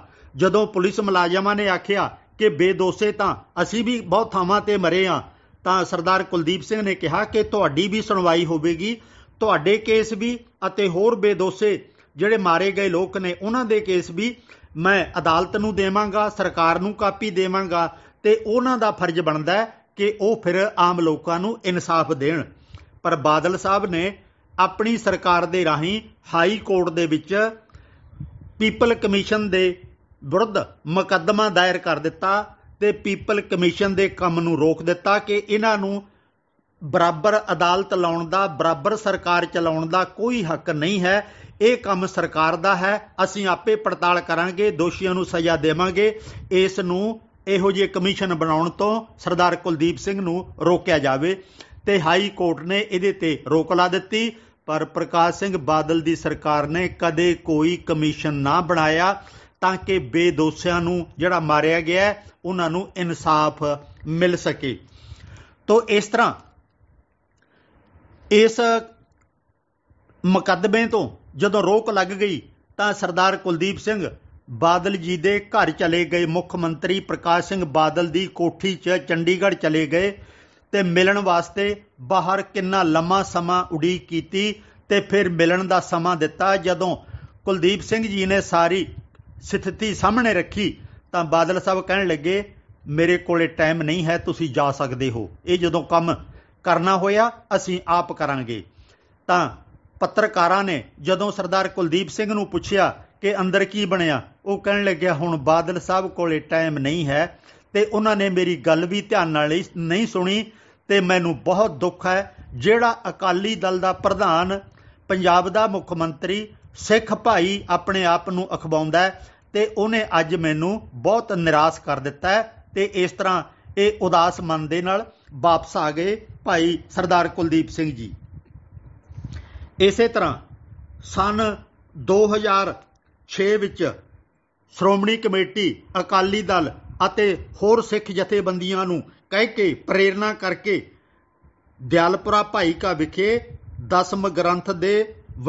ਜਦੋਂ ਪੁਲਿਸ ਮੁਲਾਜ਼ਮਾਂ ਨੇ ਆਖਿਆ ਕਿ ਬੇਦੋਸ਼ੇ ਤਾਂ ਅਸੀਂ ਵੀ ਬਹੁਤ ਥਾਵਾਂ ਤੇ ਮਰੇ ਆ ਤਾਂ ਸਰਦਾਰ ਕੁਲਦੀਪ ਸਿੰਘ ਨੇ ਕਿਹਾ ਕਿ ਤੁਹਾਡੀ ਵੀ ਸੁਣਵਾਈ ਹੋਵੇਗੀ ਤੁਹਾਡੇ ਕੇਸ ਵੀ ਅਤੇ ਹੋਰ ਬੇਦੋਸੇ ਜਿਹੜੇ ਮਾਰੇ ਗਏ ਲੋਕ ਨੇ ਉਹਨਾਂ ਦੇ ਕੇਸ ਵੀ ਮੈਂ ਅਦਾਲਤ ਨੂੰ ਦੇਵਾਂਗਾ ਸਰਕਾਰ ਨੂੰ ਕਾਪੀ ਦੇਵਾਂਗਾ ਤੇ ਉਹਨਾਂ ਦਾ ਫਰਜ਼ ਬਣਦਾ ਹੈ ਕਿ ਉਹ ਫਿਰ ਆਮ ਲੋਕਾਂ ਨੂੰ ਇਨਸਾਫ ਦੇਣ ਪਰ ਬਾਦਲ ਸਾਹਿਬ ਨੇ ਆਪਣੀ ਸਰਕਾਰ ਦੇ ਰਾਹੀਂ ਹਾਈ ਕੋਰਟ ਦੇ ਵਿੱਚ ਪੀਪਲ ਕਮਿਸ਼ਨ ਦੇ ਵਿਰੁੱਧ ਮੁਕੱਦਮਾ ਦਾਇਰ ਕਰ ਦਿੱਤਾ ਤੇ ਪੀਪਲ ਕਮਿਸ਼ਨ ਦੇ ਕੰਮ ਨੂੰ ਰੋਕ ਦਿੱਤਾ ਕਿ ਇਹਨਾਂ ਨੂੰ ਬਰਾਬਰ ਅਦਾਲਤ ਲਾਉਣ ਦਾ ਬਰਾਬਰ ਸਰਕਾਰ ਚਲਾਉਣ ਦਾ ਕੋਈ ਹੱਕ ਨਹੀਂ ਹੈ ਇਹ ਕੰਮ ਸਰਕਾਰ ਦਾ ਹੈ ਅਸੀਂ ਆਪੇ ਪੜਤਾਲ ਕਰਾਂਗੇ ਦੋਸ਼ੀਆਂ ਨੂੰ ਸਜ਼ਾ ਦੇਵਾਂਗੇ ਇਸ ਨੂੰ ਇਹੋ ਜਿਹੇ ਕਮਿਸ਼ਨ ਬਣਾਉਣ ਤੋਂ ਸਰਦਾਰ ਕੁਲਦੀਪ ਸਿੰਘ ਨੂੰ ਰੋਕਿਆ ਜਾਵੇ ਤੇ ਹਾਈ ਕੋਰਟ ਨੇ ਇਹਦੇ ਤੇ ਰੋਕ ਲਾ ਦਿੱਤੀ ਪਰ ਪ੍ਰਕਾਸ਼ ਸਿੰਘ ਬਾਦਲ ਦੀ ਸਰਕਾਰ ਨੇ ਕਦੇ ਕੋਈ ਕਮਿਸ਼ਨ ਨਾ ਬਣਾਇਆ ਤਾਂ ਕਿ ਬੇਦੋਸ਼ਿਆਂ ਨੂੰ ਜਿਹੜਾ ਮਾਰਿਆ ਗਿਆ ਉਹਨਾਂ ਨੂੰ ਇਨਸਾਫ ਮਿਲ ਸਕੇ ਤੋਂ ਇਸ ਤਰ੍ਹਾਂ ਇਸ ਮੁਕੱਦਮੇ ਤੋਂ ਜਦੋਂ ਰੋਕ ਲੱਗ ਗਈ ਤਾਂ ਸਰਦਾਰ ਕੁਲਦੀਪ ਸਿੰਘ ਬਾਦਲ ਜੀ ਦੇ ਘਰ ਚਲੇ ਗਏ ਮੁੱਖ ਮੰਤਰੀ ਪ੍ਰਕਾਸ਼ ਸਿੰਘ ਬਾਦਲ ਦੀ ਕੋਠੀ 'ਚ ਚੰਡੀਗੜ੍ਹ ਚਲੇ ਗਏ ਤੇ ਮਿਲਣ ਵਾਸਤੇ ਬਾਹਰ ਕਿੰਨਾ ਲੰਮਾ ਸਮਾਂ ਉਡੀਕ ਕੀਤੀ ਤੇ ਫਿਰ ਮਿਲਣ ਦਾ ਸਮਾਂ ਦਿੱਤਾ ਜਦੋਂ ਕੁਲਦੀਪ ਸਿੰਘ ਜੀ ਨੇ ਸਾਰੀ ਸਥਿਤੀ ਸਾਹਮਣੇ ਰੱਖੀ ਤਾਂ ਬਾਦਲ ਸਾਹਿਬ ਕਹਿਣ ਲੱਗੇ ਮੇਰੇ ਕੋਲੇ ਟਾਈਮ ਨਹੀਂ ਹੈ ਤੁਸੀਂ ਜਾ ਸਕਦੇ ਹੋ ਇਹ ਜਦੋਂ ਕੰਮ ਕਰਨਾ ਹੋਇਆ ਅਸੀਂ ਆਪ ਕਰਾਂਗੇ ਤਾਂ ਪੱਤਰਕਾਰਾਂ ਨੇ ਜਦੋਂ ਸਰਦਾਰ ਕੁਲਦੀਪ ਸਿੰਘ ਨੂੰ ਪੁੱਛਿਆ ਕਿ ਅੰਦਰ ਕੀ ਬਣਿਆ ਉਹ ਕਹਿਣ ਲੱਗਿਆ ਹੁਣ ਬਾਦਲ ਸਾਹਿਬ ਕੋਲੇ ਟਾਈਮ ਨਹੀਂ ਹੈ ਤੇ ਉਹਨਾਂ ਨੇ ਮੇਰੀ ਗੱਲ ਵੀ ਧਿਆਨ ਨਾਲ ਨਹੀਂ ਸੁਣੀ ਤੇ ਮੈਨੂੰ ਬਹੁਤ ਦੁੱਖ ਹੈ ਜਿਹੜਾ ਅਕਾਲੀ ਦਲ ਦਾ ਪ੍ਰਧਾਨ ਪੰਜਾਬ ਦਾ ਮੁੱਖ ਮੰਤਰੀ ਸਿੱਖ ਭਾਈ ਆਪਣੇ ਆਪ ਨੂੰ ਅਖਵਾਉਂਦਾ ਤੇ ਉਹਨੇ ਅੱਜ ਮੈਨੂੰ ਬਹੁਤ ਨਿਰਾਸ਼ ਕਰ ਦਿੱਤਾ ਤੇ ਇਸ ਤਰ੍ਹਾਂ ਇਹ ਉਦਾਸ ਮਨ ਦੇ ਨਾਲ ਵਾਪਸ ਆ ਗਏ ਭਾਈ ਸਰਦਾਰ ਕੁਲਦੀਪ ਸਿੰਘ ਜੀ ਇਸੇ ਤਰ੍ਹਾਂ ਸਨ 2006 ਵਿੱਚ ਸ਼੍ਰੋਮਣੀ ਕਮੇਟੀ ਅਕਾਲੀ ਦਲ ਅਤੇ ਹੋਰ ਸਿੱਖ ਜਥੇਬੰਦੀਆਂ ਨੂੰ ਕਹਿ ਕੇ ਪ੍ਰੇਰਣਾ ਕਰਕੇ ਦਿਆਲਪੁਰਾ ਭਾਈਕਾ ਵਿਖੇ ਦਸਮ ਗ੍ਰੰਥ ਦੇ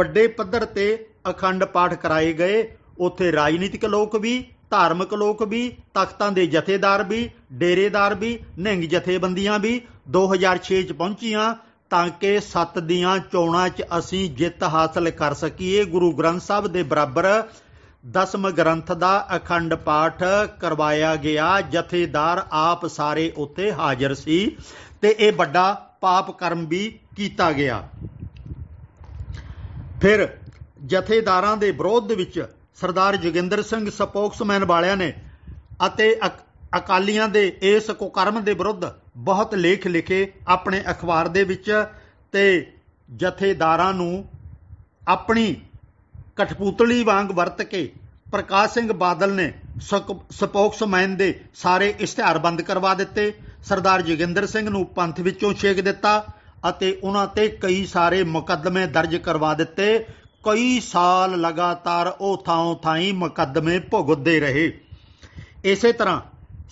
ਵੱਡੇ ਪੱਧਰ ਤੇ ਅਖੰਡ ਪਾਠ ਕਰਾਏ ਗਏ ਉੱਥੇ ਰਾਜਨੀਤਿਕ ਲੋਕ ਵੀ ਧਾਰਮਿਕ ਲੋਕ ਵੀ ਤਖਤਾਂ ਦੇ ਜਥੇਦਾਰ ਵੀ ਡੇਰੇਦਾਰ ਵੀ ਨਿਹੰਗ ਜਥੇਬੰਦੀਆਂ ਵੀ 2006 ਚ ਪਹੁੰਚੀਆਂ ਤਾਂ ਕਿ ਸੱਤ ਦੀਆਂ ਚੋਣਾਂ 'ਚ ਅਸੀਂ ਜਿੱਤ ਹਾਸਲ ਕਰ ਸਕੀਏ ਗੁਰੂ ਗ੍ਰੰਥ ਸਾਹਿਬ ਦੇ ਬਰਾਬਰ ਦਸਮ ਗ੍ਰੰਥ ਦਾ ਅਖੰਡ ਪਾਠ ਕਰਵਾਇਆ ਗਿਆ ਜਥੇਦਾਰ ਆਪ ਸਾਰੇ ਉੱਥੇ ਹਾਜ਼ਰ ਸੀ ਤੇ ਇਹ ਵੱਡਾ ਪਾਪ ਕਰਮ ਵੀ ਕੀਤਾ ਗਿਆ ਫਿਰ ਜਥੇਦਾਰਾਂ ਦੇ ਵਿਰੋਧ ਵਿੱਚ ਸਰਦਾਰ ਜਗਿੰਦਰ ਸਿੰਘ ਸਪੋਕਸਮੈਨ ਵਾਲਿਆਂ ਨੇ ਅਤੇ ਅਕਾਲੀਆਂ ਦੇ ਇਸ ਕੁਕਰਮ ਦੇ ਵਿਰੁੱਧ ਬਹੁਤ ਲੇਖ ਲਿਖੇ ਆਪਣੇ ਅਖਬਾਰ ਦੇ ਵਿੱਚ ਤੇ ਜਥੇਦਾਰਾਂ ਨੂੰ ਆਪਣੀ ਕਠਪੂਤਲੀ ਵਾਂਗ ਵਰਤ ਕੇ ਪ੍ਰਕਾਸ਼ ਸਿੰਘ ਬਾਦਲ ਨੇ ਸਪੋਕਸਮੈਨ ਦੇ ਸਾਰੇ ਇਸ਼ਤਿਹਾਰ ਬੰਦ ਕਰਵਾ ਦਿੱਤੇ ਸਰਦਾਰ ਜਗਿੰਦਰ ਸਿੰਘ ਨੂੰ ਪੰਥ ਵਿੱਚੋਂ ਛੇਕ ਦਿੱਤਾ ਅਤੇ ਉਹਨਾਂ ਤੇ ਕਈ ਸਾਰੇ ਮੁਕੱਦਮੇ ਦਰਜ ਕਰਵਾ ਦਿੱਤੇ ਕਈ ਸਾਲ ਲਗਾਤਾਰ ਉਹ ਥਾਂ ਥਾਈ ਮੁਕੱਦਮੇ ਭੁਗਦੇ ਰਹੇ ਇਸੇ ਤਰ੍ਹਾਂ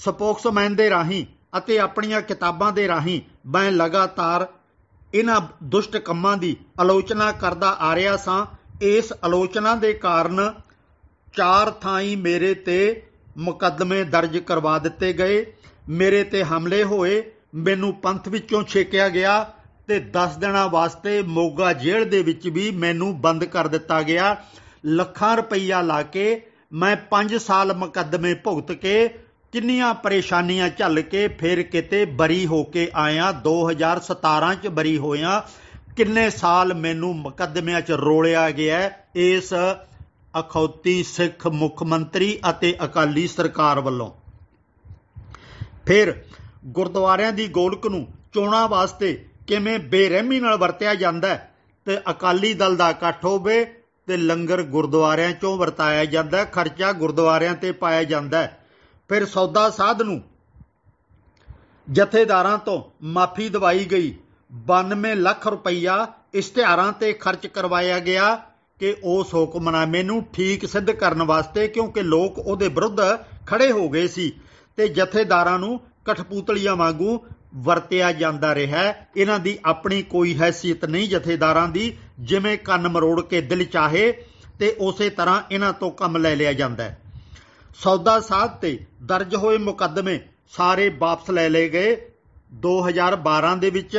ਸਪੋਕਸਮੈਨ ਦੇ ਰਾਹੀਂ ਅਤੇ ਆਪਣੀਆਂ ਕਿਤਾਬਾਂ ਦੇ ਰਾਹੀਂ ਮੈਂ ਲਗਾਤਾਰ ਇਹਨਾਂ ਦੁਸ਼ਟ ਕੰਮਾਂ ਦੀ ਆਲੋਚਨਾ ਕਰਦਾ ਆ ਰਿਹਾ ਸਾਂ ਇਸ ਆਲੋਚਨਾ ਦੇ ਕਾਰਨ ਚਾਰ ਥਾਈ ਮੇਰੇ ਤੇ ਮੁਕੱਦਮੇ ਦਰਜ ਕਰਵਾ ਦਿੱਤੇ ਗਏ ਮੇਰੇ ਤੇ ਹਮਲੇ ਹੋਏ ਮੈਨੂੰ ਪੰਥ ਵਿੱਚੋਂ ਛੇਕਿਆ ਗਿਆ ਤੇ 10 ਦਿਨਾਂ ਵਾਸਤੇ ਮੋਗਾ ਜੇਲ੍ਹ ਦੇ ਵਿੱਚ ਵੀ ਮੈਨੂੰ ਬੰਦ ਕਰ ਦਿੱਤਾ ਗਿਆ ਲੱਖਾਂ ਰੁਪਈਆ ਲਾ ਕੇ ਮੈਂ 5 ਸਾਲ ਮੁਕੱਦਮੇ ਭੁਗਤ ਕੇ ਕਿੰਨੀਆਂ ਪਰੇਸ਼ਾਨੀਆਂ ਝੱਲ ਕੇ ਫਿਰ ਕਿਤੇ ਬਰੀ ਹੋ ਕੇ ਆਇਆ 2017 ਚ ਬਰੀ ਹੋਇਆ ਕਿੰਨੇ ਸਾਲ ਮੈਨੂੰ ਮੁਕੱਦਮਿਆਂ 'ਚ ਰੋਲਿਆ ਗਿਆ ਇਸ ਅਖੌਤੀ ਸਿੱਖ ਮੁੱਖ ਮੰਤਰੀ ਅਤੇ ਅਕਾਲੀ ਸਰਕਾਰ ਵੱਲੋਂ ਫਿਰ ਗੁਰਦੁਆਰਿਆਂ ਦੀ ਗੋਲਕ ਨੂੰ ਚੋਣਾਂ ਵਾਸਤੇ ਕਿਵੇਂ ਬੇਰਹਿਮੀ ਨਾਲ ਵਰਤਿਆ ਜਾਂਦਾ ਤੇ ਅਕਾਲੀ ਦਲ ਦਾ ਇਕੱਠ ਹੋਵੇ ਤੇ ਲੰਗਰ ਗੁਰਦੁਆਰਿਆਂ ਚੋਂ ਵਰਤਾਇਆ ਜਾਂਦਾ ਖਰਚਾ ਗੁਰਦੁਆਰਿਆਂ ਤੇ ਪਾਇਆ ਜਾਂਦਾ ਫਿਰ ਸੌਦਾ ਸਾਧ ਨੂੰ ਜਥੇਦਾਰਾਂ ਤੋਂ ਮਾਫੀ ਦਵਾਈ ਗਈ 92 ਲੱਖ ਰੁਪਈਆ ਇਸ਼ਤਿਹਾਰਾਂ ਤੇ ਖਰਚ ਕਰਵਾਇਆ ਗਿਆ ਕਿ ਉਸ ਹੁਕਮਨਾਮੇ ਨੂੰ ਠੀਕ ਸਿੱਧ ਕਰਨ ਵਾਸਤੇ ਕਿਉਂਕਿ ਲੋਕ ਉਹਦੇ ਵਿਰੁੱਧ ਖੜੇ ਹੋ ਗਏ ਸੀ ਤੇ ਜਥੇਦਾਰਾਂ ਨੂੰ ਕਠਪੂਤਲੀਆਂ ਵਾਂਗੂ ਵਰਤਿਆ ਜਾਂਦਾ ਰਿਹਾ ਇਹਨਾਂ ਦੀ ਆਪਣੀ ਕੋਈ ਹیثیت ਨਹੀਂ ਜਥੇਦਾਰਾਂ ਦੀ ਜਿਵੇਂ ਕੰਨ ਮਰੋੜ ਕੇ ਦਿਲ ਚਾਹੇ ਤੇ ਉਸੇ ਤਰ੍ਹਾਂ ਇਹਨਾਂ ਤੋਂ ਕੰਮ ਲੈ ਲਿਆ ਜਾਂਦਾ ਹੈ ਸੌਦਾ ਸਾਧ ਤੇ ਦਰਜ ਹੋਏ ਮੁਕੱਦਮੇ ਸਾਰੇ ਵਾਪਸ ਲੈ ਲਏ ਗਏ 2012 ਦੇ ਵਿੱਚ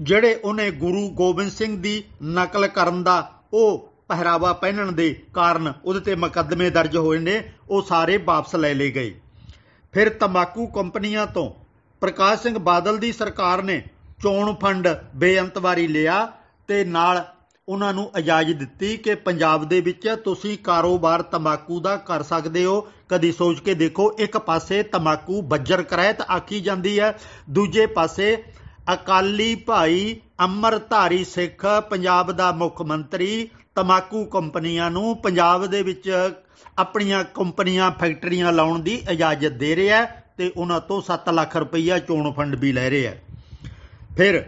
ਜਿਹੜੇ ਉਹਨੇ ਗੁਰੂ ਗੋਬਿੰਦ ਸਿੰਘ ਦੀ ਨਕਲ ਕਰਨ ਦਾ ਉਹ ਪਹਿਰਾਵਾ ਪਹਿਨਣ ਦੇ ਕਾਰਨ ਉਹਦੇ ਤੇ ਮੁਕੱਦਮੇ ਦਰਜ ਹੋਏ ਨੇ ਉਹ ਸਾਰੇ ਵਾਪਸ ਲੈ ਲਏ ਗਏ ਫਿਰ ਤਮਾਕੂ ਕੰਪਨੀਆਂ ਤੋਂ ਪ੍ਰਕਾਸ਼ ਸਿੰਘ ਬਾਦਲ ਦੀ ਸਰਕਾਰ ਨੇ ਚੋਣ ਫੰਡ ਬੇਅੰਤ ਵਾਰੀ ਲਿਆ ਤੇ ਨਾਲ ਉਹਨਾਂ ਨੂੰ ਇਜਾਜ਼ਤ ਦਿੱਤੀ ਕਿ ਪੰਜਾਬ ਦੇ ਵਿੱਚ ਤੁਸੀਂ ਕਾਰੋਬਾਰ ਤੰਬਾਕੂ ਦਾ ਕਰ ਸਕਦੇ ਹੋ ਕਦੀ ਸੋਚ ਕੇ ਦੇਖੋ ਇੱਕ ਪਾਸੇ ਤੰਬਾਕੂ ਬੱਜਰ ਕਰਾਇਤ ਆਖੀ ਜਾਂਦੀ ਹੈ ਦੂਜੇ ਪਾਸੇ ਅਕਾਲੀ ਭਾਈ ਅਮਰਧਾਰੀ ਸਿੱਖ ਪੰਜਾਬ ਦਾ ਮੁੱਖ ਮੰਤਰੀ ਤਮਾਕੂ ਕੰਪਨੀਆਂ ਨੂੰ ਪੰਜਾਬ ਦੇ ਵਿੱਚ ਆਪਣੀਆਂ ਕੰਪਨੀਆਂ ਫੈਕਟਰੀਆਂ ਲਾਉਣ ਦੀ ਇਜਾਜ਼ਤ ਦੇ ਰਿਹਾ ਹੈ ਤੇ ਉਹਨਾਂ ਤੋਂ 7 ਲੱਖ ਰੁਪਈਆ ਚੋਣ ਫੰਡ ਵੀ ਲੈ ਰਹੇ ਆ ਫਿਰ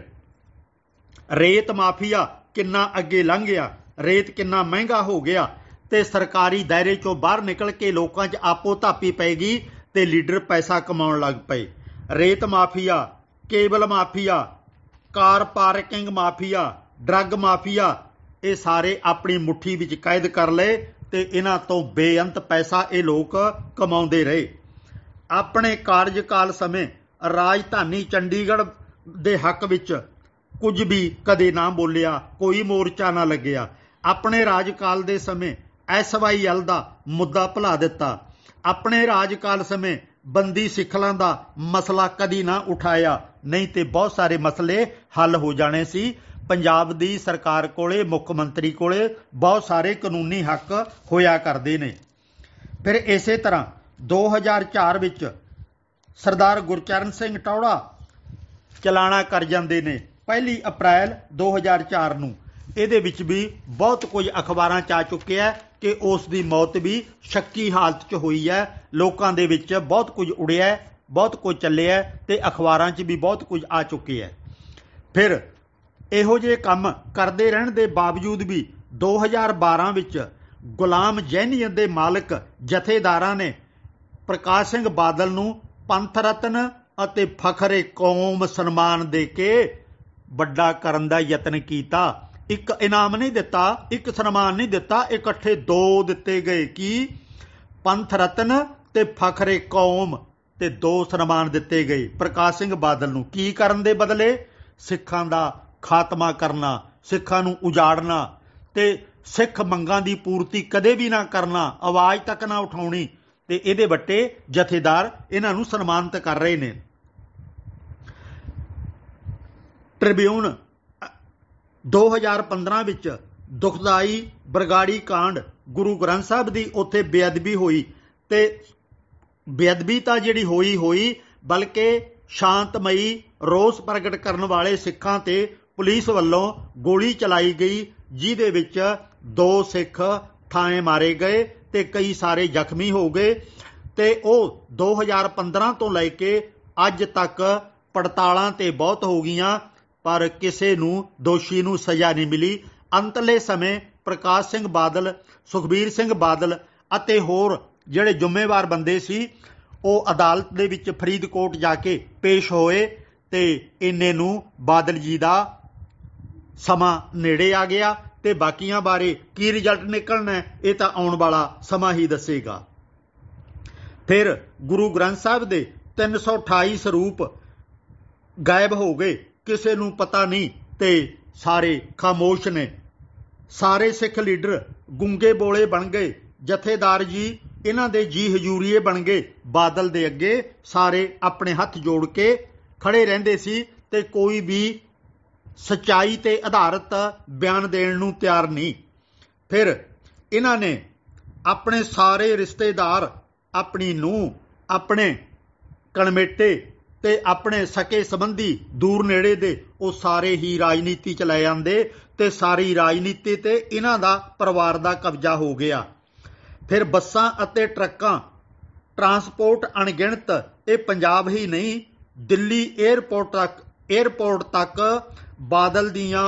ਰੇਤ ਮਾਫੀਆ ਕਿੰਨਾ ਅੱਗੇ ਲੰਘ ਗਿਆ ਰੇਤ ਕਿੰਨਾ ਮਹਿੰਗਾ ਹੋ ਗਿਆ ਤੇ ਸਰਕਾਰੀ ਦਾਇਰੇ ਚੋਂ ਬਾਹਰ ਨਿਕਲ ਕੇ ਲੋਕਾਂ 'ਚ ਆਪੋ ਧਾਪੀ ਪੈ ਗਈ ਤੇ ਲੀਡਰ ਪੈਸਾ ਕਮਾਉਣ ਲੱਗ ਪਏ ਰੇਤ mafia cable mafia car parking mafia drug mafia ਇਹ ਸਾਰੇ ਆਪਣੀ ਮੁਠੀ ਵਿੱਚ ਕੈਦ ਕਰ ਲਏ ਤੇ ਇਹਨਾਂ ਤੋਂ ਬੇਅੰਤ ਪੈਸਾ ਇਹ ਲੋਕ ਕਮਾਉਂਦੇ ਰਹੇ ਆਪਣੇ ਕਾਰਜਕਾਲ ਸਮੇਂ ਰਾਜਧਾਨੀ ਚੰਡੀਗੜ੍ਹ ਦੇ ਹੱਕ ਵਿੱਚ ਕੁਝ ਵੀ ਕਦੇ ਨਾ ਬੋਲਿਆ ਕੋਈ ਮੋਰਚਾ ਨਾ ਲੱਗਿਆ ਆਪਣੇ ਰਾਜਕਾਲ ਦੇ ਸਮੇਂ ਐਸਵਾਈਐਲ ਦਾ ਮੁੱਦਾ ਭੁਲਾ ਦਿੱਤਾ ਆਪਣੇ ਰਾਜਕਾਲ ਸਮੇਂ ਬੰਦੀ ਸਿੱਖਲਾਂ ਦਾ ਮਸਲਾ ਕਦੀ ਨਾ ਉਠਾਇਆ ਨਹੀਂ ਤੇ ਬਹੁਤ ਸਾਰੇ ਮਸਲੇ ਹੱਲ ਹੋ ਜਾਣੇ ਸੀ ਪੰਜਾਬ ਦੀ ਸਰਕਾਰ ਕੋਲੇ ਮੁੱਖ ਮੰਤਰੀ ਕੋਲੇ ਬਹੁਤ ਸਾਰੇ ਕਾਨੂੰਨੀ ਹੱਕ ਹੋਇਆ ਕਰਦੇ ਨੇ ਫਿਰ ਇਸੇ ਤਰ੍ਹਾਂ 2004 ਵਿੱਚ ਸਰਦਾਰ ਗੁਰਚਰਨ ਸਿੰਘ ਟੌੜਾ ਚਲਾਣਾ ਕਰ ਜਾਂਦੇ ਨੇ ਪਹਿਲੀ ਅਪ੍ਰੈਲ 2004 ਨੂੰ ਇਹਦੇ ਵਿੱਚ ਵੀ ਬਹੁਤ ਕੁਝ ਅਖਬਾਰਾਂ ਚ ਆ ਚੁੱਕਿਆ ਕਿ ਉਸ ਦੀ ਮੌਤ ਵੀ ਸ਼ੱਕੀ ਹਾਲਤ 'ਚ ਹੋਈ ਹੈ ਲੋਕਾਂ ਦੇ ਵਿੱਚ ਬਹੁਤ ਕੁਝ ਉੜਿਆ ਬਹੁਤ ਕੁਝ ਚੱਲਿਆ ਤੇ ਅਖਬਾਰਾਂ 'ਚ ਵੀ ਬਹੁਤ ਕੁਝ ਆ ਚੁੱਕਿਆ ਫਿਰ ਇਹੋ ਜਿਹੇ ਕੰਮ ਕਰਦੇ ਰਹਿਣ ਦੇ ਬਾਵਜੂਦ ਵੀ 2012 ਵਿੱਚ ਗੁਲਾਮ ਜੈਨੀਅਤ ਦੇ ਮਾਲਕ ਜਥੇਦਾਰਾਂ ਨੇ ਪ੍ਰਕਾਸ਼ ਸਿੰਘ ਬਾਦਲ ਨੂੰ ਪੰਥ ਰਤਨ ਅਤੇ ਫਖਰੇ ਕੌਮ ਸਨਮਾਨ ਦੇ ਕੇ ਵੱਡਾ ਕਰਨ ਦਾ ਯਤਨ ਕੀਤਾ ਇੱਕ ਇਨਾਮ ਨਹੀਂ ਦਿੱਤਾ ਇੱਕ ਸਨਮਾਨ ਨਹੀਂ ਦਿੱਤਾ ਇਕੱਠੇ ਦੋ ਦਿੱਤੇ ਗਏ ਕਿ ਪੰਥ ਰਤਨ ਤੇ ਫਖਰੇ ਕੌਮ ਤੇ ਦੋ ਸਨਮਾਨ ਦਿੱਤੇ ਗਏ ਪ੍ਰਕਾਸ਼ ਸਿੰਘ ਬਾਦਲ ਨੂੰ ਕੀ ਕਰਨ ਦੇ ਬਦਲੇ ਸਿੱਖਾਂ ਦਾ ਖਾਤਮਾ ਕਰਨਾ ਸਿੱਖਾਂ ਨੂੰ ਉਜਾੜਨਾ ਤੇ ਸਿੱਖ ਮੰਗਾਂ ਦੀ ਪੂਰਤੀ ਕਦੇ ਵੀ ਨਾ ਕਰਨਾ ਆਵਾਜ਼ ਤੱਕ ਨਾ ਉਠਾਉਣੀ ਤੇ ਇਹਦੇ ਵੱਟੇ ਜਥੇਦਾਰ ਇਹਨਾਂ ਨੂੰ ਸਨਮਾਨਿਤ ਕਰ ਰਹੇ ਨੇ ਟ੍ਰਿਬਿਊਨ 2015 ਵਿੱਚ ਦੁਖਦਾਈ ਬਰਗਾੜੀ ਕਾਂਡ ਗੁਰੂ ਗ੍ਰੰਥ ਸਾਹਿਬ ਦੀ ਉੱਥੇ ਬੇਅਦਬੀ ਹੋਈ ਤੇ ਬੇਅਦਬੀ ਤਾਂ ਜਿਹੜੀ ਹੋਈ ਹੋਈ ਬਲਕਿ ਸ਼ਾਂਤਮਈ ਰੋਸ ਪ੍ਰਗਟ ਕਰਨ ਵਾਲੇ ਸਿੱਖਾਂ ਤੇ ਪੁਲਿਸ ਵੱਲੋਂ ਗੋਲੀ ਚਲਾਈ ਗਈ ਜਿਹਦੇ ਵਿੱਚ ਦੋ ਸਿੱਖ ਥਾਂ ਮਾਰੇ ਗਏ ਤੇ ਕਈ ਸਾਰੇ ਜ਼ਖਮੀ ਹੋ ਗਏ ਤੇ ਉਹ 2015 ਤੋਂ ਲੈ ਕੇ ਅੱਜ ਤੱਕ ਪੜਤਾਲਾਂ ਤੇ ਬਹੁਤ ਹੋ ਗਈਆਂ ਪਰ ਕਿਸੇ ਨੂੰ ਦੋਸ਼ੀ ਨੂੰ ਸਜ਼ਾ ਨਹੀਂ ਮਿਲੀ ਅੰਤਲੇ ਸਮੇਂ ਪ੍ਰਕਾਸ਼ ਸਿੰਘ ਬਾਦਲ ਸੁਖਬੀਰ ਸਿੰਘ ਬਾਦਲ ਅਤੇ ਹੋਰ ਜਿਹੜੇ ਜ਼ਿੰਮੇਵਾਰ ਬੰਦੇ ਸੀ ਉਹ ਅਦਾਲਤ ਦੇ ਵਿੱਚ ਫਰੀਦਕੋਟ ਜਾ ਕੇ ਪੇਸ਼ ਹੋਏ ਤੇ ਇੰਨੇ ਨੂੰ ਬਾਦਲ ਜੀ ਦਾ ਸਮਾਂ ਨੇੜੇ ਆ ਗਿਆ ਤੇ ਬਾਕੀਆਂ ਬਾਰੇ ਕੀ ਰਿਜ਼ਲਟ ਨਿਕਲਣਾ ਇਹ ਤਾਂ ਆਉਣ ਵਾਲਾ ਸਮਾਂ ਹੀ ਦੱਸੇਗਾ ਫਿਰ ਗੁਰੂ ਗ੍ਰੰਥ ਸਾਹਿਬ ਦੇ 328 ਸਰੂਪ ਗਾਇਬ ਹੋ ਗਏ ਕਿਸੇ ਨੂੰ ਪਤਾ ਨਹੀਂ ਤੇ ਸਾਰੇ ਖਾਮੋਸ਼ ਨੇ ਸਾਰੇ ਸਿੱਖ ਲੀਡਰ ਗੁੰਗੇ ਬੋਲੇ ਬਣ ਗਏ ਜਥੇਦਾਰ ਜੀ ਇਹਨਾਂ ਦੇ ਜੀ ਹਜੂਰੀਏ ਬਣ ਗਏ ਬਾਦਲ ਦੇ ਅੱਗੇ ਸਾਰੇ ਆਪਣੇ ਹੱਥ ਜੋੜ ਕੇ ਖੜੇ ਰਹਿੰਦੇ ਸੀ ਤੇ ਕੋਈ ਵੀ ਸਚਾਈ ਤੇ ਆਧਾਰਿਤ ਬਿਆਨ ਦੇਣ ਨੂੰ ਤਿਆਰ ਨਹੀਂ ਫਿਰ ਇਹਨਾਂ ਨੇ ਆਪਣੇ ਸਾਰੇ ਰਿਸ਼ਤੇਦਾਰ ਆਪਣੀ ਨੂੰ ਆਪਣੇ ਕਣਮੇਟੇ ਤੇ ਆਪਣੇ ਸਕੇ ਸੰਬੰਧੀ ਦੂਰ ਨੇੜੇ ਦੇ ਉਹ ਸਾਰੇ ਹੀ ਰਾਜਨੀਤੀ ਚ ਲੈ ਜਾਂਦੇ ਤੇ ਸਾਰੀ ਰਾਜਨੀਤੀ ਤੇ ਇਹਨਾਂ ਦਾ ਪਰਿਵਾਰ ਦਾ ਕਬਜ਼ਾ ਹੋ ਗਿਆ ਫਿਰ ਬੱਸਾਂ ਅਤੇ ਟਰੱਕਾਂ ਟਰਾਂਸਪੋਰਟ ਅਣਗਿਣਤ ਇਹ ਪੰਜਾਬ ਹੀ ਨਹੀਂ ਦਿੱਲੀ 에ਅਰਪੋਰਟ ਤੱਕ 에ਅਰਪੋਰਟ ਤੱਕ ਬਾਦਲ ਦੀਆਂ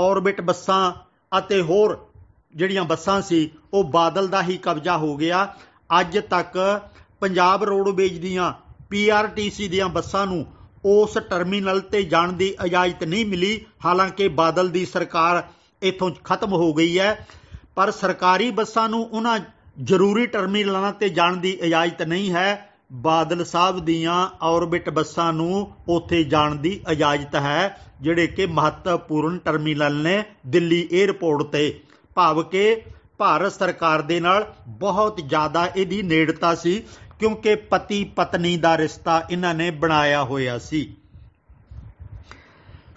ਆਰਬਿਟ ਬੱਸਾਂ ਅਤੇ ਹੋਰ ਜਿਹੜੀਆਂ ਬੱਸਾਂ ਸੀ ਉਹ ਬਾਦਲ ਦਾ ਹੀ ਕਬਜ਼ਾ ਹੋ ਗਿਆ ਅੱਜ ਤੱਕ ਪੰਜਾਬ ਰੋਡਵੇਜ ਦੀਆਂ ਪੀਆਰਟੀਸੀ ਦੀਆਂ ਬੱਸਾਂ ਨੂੰ ਉਸ ਟਰਮੀਨਲ ਤੇ ਜਾਣ ਦੀ ਇਜਾਜ਼ਤ ਨਹੀਂ ਮਿਲੀ ਹਾਲਾਂਕਿ ਬਾਦਲ ਦੀ ਸਰਕਾਰ ਇਥੋਂ ਖਤਮ ਹੋ ਗਈ ਹੈ ਪਰ ਸਰਕਾਰੀ ਬੱਸਾਂ ਨੂੰ ਉਹਨਾਂ ਜ਼ਰੂਰੀ ਟਰਮੀਨਲਾਂ ਤੇ ਜਾਣ ਦੀ ਇਜਾਜ਼ਤ ਨਹੀਂ ਹੈ ਬਾਦਲ ਸਾਹਿਬ ਦੀਆਂ ਔਰਬਿਟ ਬੱਸਾਂ ਨੂੰ ਉੱਥੇ ਜਾਣ ਦੀ ਇਜਾਜ਼ਤ ਹੈ ਜਿਹੜੇ ਕਿ ਮਹੱਤਵਪੂਰਨ ਟਰਮੀਨਲ ਨੇ ਦਿੱਲੀ 에어ਪੋਰਟ ਤੇ ਭਾਵ ਕਿ ਭਾਰਤ ਸਰਕਾਰ ਦੇ ਨਾਲ ਬਹੁਤ ਜ਼ਿਆਦਾ ਇਹਦੀ ਨੇੜਤਾ ਸੀ ਕਿਉਂਕਿ ਪਤੀ ਪਤਨੀ ਦਾ ਰਿਸ਼ਤਾ ਇਹਨਾਂ ਨੇ ਬਣਾਇਆ ਹੋਇਆ ਸੀ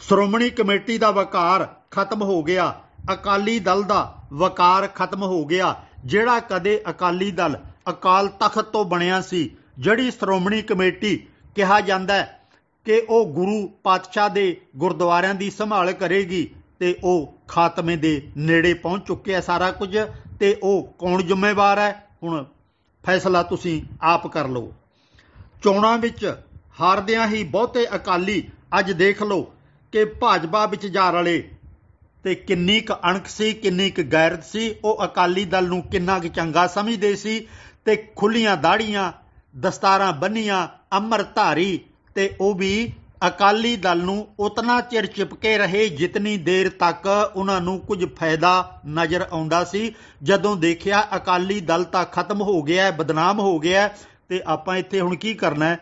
ਸ਼੍ਰੋਮਣੀ ਕਮੇਟੀ ਦਾ ਵਕਾਰ ਖਤਮ ਹੋ ਗਿਆ ਅਕਾਲੀ ਦਲ ਦਾ ਵਕਾਰ ਖਤਮ ਹੋ ਗਿਆ ਜਿਹੜਾ ਕਦੇ ਅਕਾਲੀ ਦਲ ਅਕਾਲ ਤਖਤ ਤੋਂ ਬਣਿਆ ਸੀ ਜਿਹੜੀ ਸ਼੍ਰੋਮਣੀ ਕਮੇਟੀ ਕਿਹਾ ਜਾਂਦਾ ਹੈ ਕਿ ਉਹ ਗੁਰੂ ਪਾਤਸ਼ਾਹ ਦੇ ਗੁਰਦੁਆਰਿਆਂ ਦੀ ਸੰਭਾਲ ਕਰੇਗੀ ਤੇ ਉਹ ਖਾਤਮੇ ਦੇ ਨੇੜੇ ਪਹੁੰਚ ਚੁੱਕਿਆ ਸਾਰਾ ਕੁਝ ਤੇ ਉਹ ਕੌਣ ਜ਼ਿੰਮੇਵਾਰ ਹੈ ਹੁਣ ਫੈਸਲਾ ਤੁਸੀਂ ਆਪ ਕਰ ਲਓ ਚੋਣਾਂ ਵਿੱਚ ਹਾਰਦਿਆਂ ਹੀ ਬਹੁਤੇ ਅਕਾਲੀ ਅੱਜ ਦੇਖ ਲਓ ਕਿ ਭਾਜਪਾ ਵਿੱਚ ਜਾ ਰਲੇ ਤੇ ਕਿੰਨੀ ਕ ਅਣਖ ਸੀ ਕਿੰਨੀ ਕ ਗੈਰਤ ਸੀ ਉਹ ਅਕਾਲੀ ਦਲ ਨੂੰ ਕਿੰਨਾ ਕੁ ਚੰਗਾ ਸਮਝਦੇ ਸੀ ਤੇ ਖੁੱਲੀਆਂ ਦਾੜੀਆਂ ਦਸਤਾਰਾਂ ਬੰਨੀਆਂ ਅਮਰ ਧਾਰੀ ਤੇ ਉਹ ਵੀ ਅਕਾਲੀ ਦਲ ਨੂੰ ਉਤਨਾ ਚਿਰ ਚਿਪਕੇ ਰਹੇ ਜਿਤਨੀ ਦੇਰ ਤੱਕ ਉਹਨਾਂ ਨੂੰ ਕੁਝ ਫਾਇਦਾ ਨਜ਼ਰ ਆਉਂਦਾ ਸੀ ਜਦੋਂ ਦੇਖਿਆ ਅਕਾਲੀ ਦਲ ਤਾਂ ਖਤਮ ਹੋ ਗਿਆ ਬਦਨਾਮ ਹੋ ਗਿਆ ਤੇ ਆਪਾਂ ਇੱਥੇ ਹੁਣ ਕੀ ਕਰਨਾ ਹੈ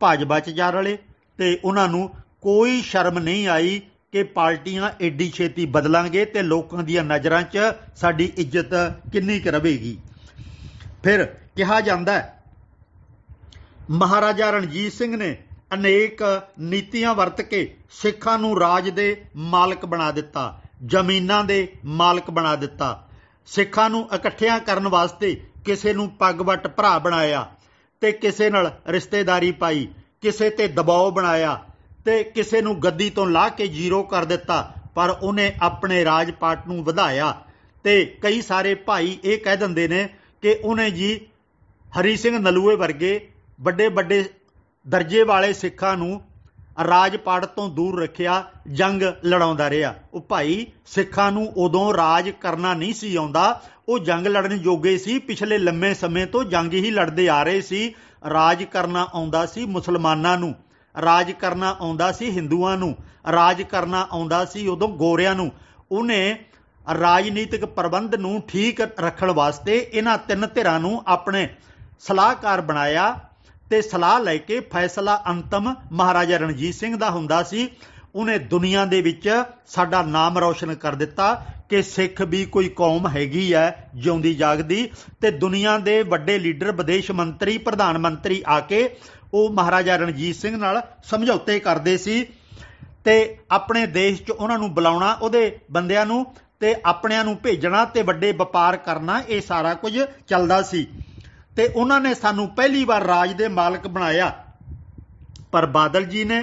ਭਾਜਪਾ ਚ ਜਾ ਰਲੇ ਤੇ ਉਹਨਾਂ ਨੂੰ ਕੋਈ ਸ਼ਰਮ ਨਹੀਂ ਆਈ ਕਿ ਪਾਰਟੀਆਂ ਐਡੀ ਛੇਤੀ ਬਦਲਾਂਗੇ ਤੇ ਲੋਕਾਂ ਦੀਆਂ ਨਜ਼ਰਾਂ 'ਚ ਸਾਡੀ ਇੱਜ਼ਤ ਕਿੰਨੀ ਕੁ ਰਹੇਗੀ ਫਿਰ ਕਿਹਾ ਜਾਂਦਾ ਹੈ ਮਹਾਰਾਜਾ ਰਣਜੀਤ ਸਿੰਘ ਨੇ ਅਨੇਕ ਨੀਤੀਆਂ ਵਰਤ ਕੇ ਸਿੱਖਾਂ ਨੂੰ ਰਾਜ ਦੇ ਮਾਲਕ ਬਣਾ ਦਿੱਤਾ ਜ਼ਮੀਨਾਂ ਦੇ ਮਾਲਕ ਬਣਾ ਦਿੱਤਾ ਸਿੱਖਾਂ ਨੂੰ ਇਕੱਠਿਆਂ ਕਰਨ ਵਾਸਤੇ ਕਿਸੇ ਨੂੰ ਪੱਗਵਟ ਭਰਾ ਬਣਾਇਆ ਤੇ ਕਿਸੇ ਨਾਲ ਰਿਸ਼ਤੇਦਾਰੀ ਪਾਈ ਕਿਸੇ ਤੇ ਦਬਾਅ ਬਣਾਇਆ ਤੇ ਕਿਸੇ ਨੂੰ ਗੱਦੀ ਤੋਂ ਲਾ ਕੇ ਜ਼ੀਰੋ ਕਰ ਦਿੱਤਾ ਪਰ ਉਹਨੇ ਆਪਣੇ ਰਾਜਪਾਟ ਨੂੰ ਵਧਾਇਆ ਤੇ ਕਈ ਸਾਰੇ ਭਾਈ ਇਹ ਕਹਿ ਦਿੰਦੇ ਨੇ ਕਿ ਉਹਨੇ ਜੀ ਹਰੀ ਸਿੰਘ ਨਲੂਏ ਵਰਗੇ ਵੱਡੇ ਵੱਡੇ ਦਰਜੇ ਵਾਲੇ ਸਿੱਖਾਂ ਨੂੰ ਰਾਜਪਾੜ ਤੋਂ ਦੂਰ ਰੱਖਿਆ ਜੰਗ ਲੜਾਉਂਦਾ ਰਿਹਾ ਉਹ ਭਾਈ ਸਿੱਖਾਂ ਨੂੰ ਉਦੋਂ ਰਾਜ ਕਰਨਾ ਨਹੀਂ ਸੀ ਆਉਂਦਾ ਉਹ ਜੰਗ ਲੜਨ ਜੋਗੇ ਸੀ ਪਿਛਲੇ ਲੰਮੇ ਸਮੇਂ ਤੋਂ ਜੰਗ ਹੀ ਲੜਦੇ ਆ ਰਹੇ ਸੀ ਰਾਜ ਕਰਨਾ ਆਉਂਦਾ ਸੀ ਮੁਸਲਮਾਨਾਂ ਨੂੰ ਰਾਜ ਕਰਨਾ ਆਉਂਦਾ ਸੀ ਹਿੰਦੂਆਂ ਨੂੰ ਰਾਜ ਕਰਨਾ ਆਉਂਦਾ ਸੀ ਉਦੋਂ ਗੋਰਿਆਂ ਨੂੰ ਉਹਨੇ ਰਾਜਨੀਤਿਕ ਪ੍ਰਬੰਧ ਨੂੰ ਠੀਕ ਰੱਖਣ ਵਾਸਤੇ ਇਹਨਾਂ ਤਿੰਨ ਧਿਰਾਂ ਨੂੰ ਆਪਣੇ ਸਲਾਹਕਾਰ ਬਣਾਇਆ ਤੇ ਸਲਾਹ ਲੈ ਕੇ ਫੈਸਲਾ ਅੰਤਮ ਮਹਾਰਾਜਾ ਰਣਜੀਤ ਸਿੰਘ ਦਾ ਹੁੰਦਾ ਸੀ ਉਹਨੇ ਦੁਨੀਆ ਦੇ ਵਿੱਚ ਸਾਡਾ ਨਾਮ ਰੌਸ਼ਨ ਕਰ ਦਿੱਤਾ ਕਿ ਸਿੱਖ ਵੀ ਕੋਈ ਕੌਮ ਹੈਗੀ ਹੈ ਜਿਉਂਦੀ ਜਾਗਦੀ ਤੇ ਦੁਨੀਆ ਦੇ ਵੱਡੇ ਲੀਡਰ ਵਿਦੇਸ਼ ਮੰਤਰੀ ਪ੍ਰਧਾਨ ਮੰਤਰੀ ਆ ਕੇ ਉਹ ਮਹਾਰਾਜਾ ਰਣਜੀਤ ਸਿੰਘ ਨਾਲ ਸਮਝੌਤੇ ਕਰਦੇ ਸੀ ਤੇ ਆਪਣੇ ਦੇਸ਼ 'ਚ ਉਹਨਾਂ ਨੂੰ ਬੁਲਾਉਣਾ ਉਹਦੇ ਬੰਦਿਆਂ ਨੂੰ ਤੇ ਆਪਣਿਆਂ ਨੂੰ ਭੇਜਣਾ ਤੇ ਵੱਡੇ ਵਪਾਰ ਕਰਨਾ ਇਹ ਸਾਰਾ ਕੁਝ ਚੱਲਦਾ ਸੀ ਤੇ ਉਹਨਾਂ ਨੇ ਸਾਨੂੰ ਪਹਿਲੀ ਵਾਰ ਰਾਜ ਦੇ ਮਾਲਕ ਬਣਾਇਆ ਪਰ ਬਾਦਲ ਜੀ ਨੇ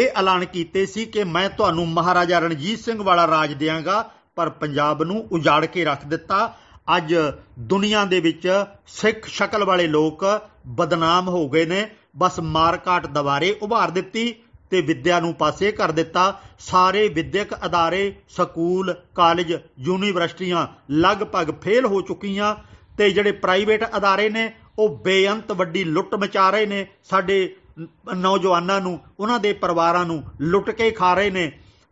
ਇਹ ਐਲਾਨ ਕੀਤੇ ਸੀ ਕਿ ਮੈਂ ਤੁਹਾਨੂੰ ਮਹਾਰਾਜਾ ਰਣਜੀਤ ਸਿੰਘ ਵਾਲਾ ਰਾਜ ਦੇਵਾਂਗਾ ਪਰ ਪੰਜਾਬ ਨੂੰ ਉਜਾੜ ਕੇ ਰੱਖ ਦਿੱਤਾ ਅੱਜ ਦੁਨੀਆ ਦੇ ਵਿੱਚ ਸਿੱਖ ਸ਼ਕਲ ਵਾਲੇ ਲੋਕ ਬਦਨਾਮ ਹੋ ਗਏ ਨੇ ਬਸ ਮਾਰਕਾਟ ਦਵਾਰੇ ਉਭਾਰ ਦਿੱਤੀ ਤੇ ਵਿੱਦਿਆ ਨੂੰ ਪਾਸੇ ਕਰ ਦਿੱਤਾ ਸਾਰੇ ਵਿਦਿਅਕ ਅਦਾਰੇ ਸਕੂਲ ਕਾਲਜ ਯੂਨੀਵਰਸਿਟੀਆਂ ਲਗਭਗ ਫੇਲ ਹੋ ਚੁੱਕੀਆਂ ਤੇ ਜਿਹੜੇ ਪ੍ਰਾਈਵੇਟ ਅਦਾਰੇ ਨੇ ਉਹ ਬੇਅੰਤ ਵੱਡੀ ਲੁੱਟ ਮਚਾ ਰਹੇ ਨੇ ਸਾਡੇ ਨੌਜਵਾਨਾਂ ਨੂੰ ਉਹਨਾਂ ਦੇ ਪਰਿਵਾਰਾਂ ਨੂੰ ਲੁੱਟ ਕੇ ਖਾ ਰਹੇ ਨੇ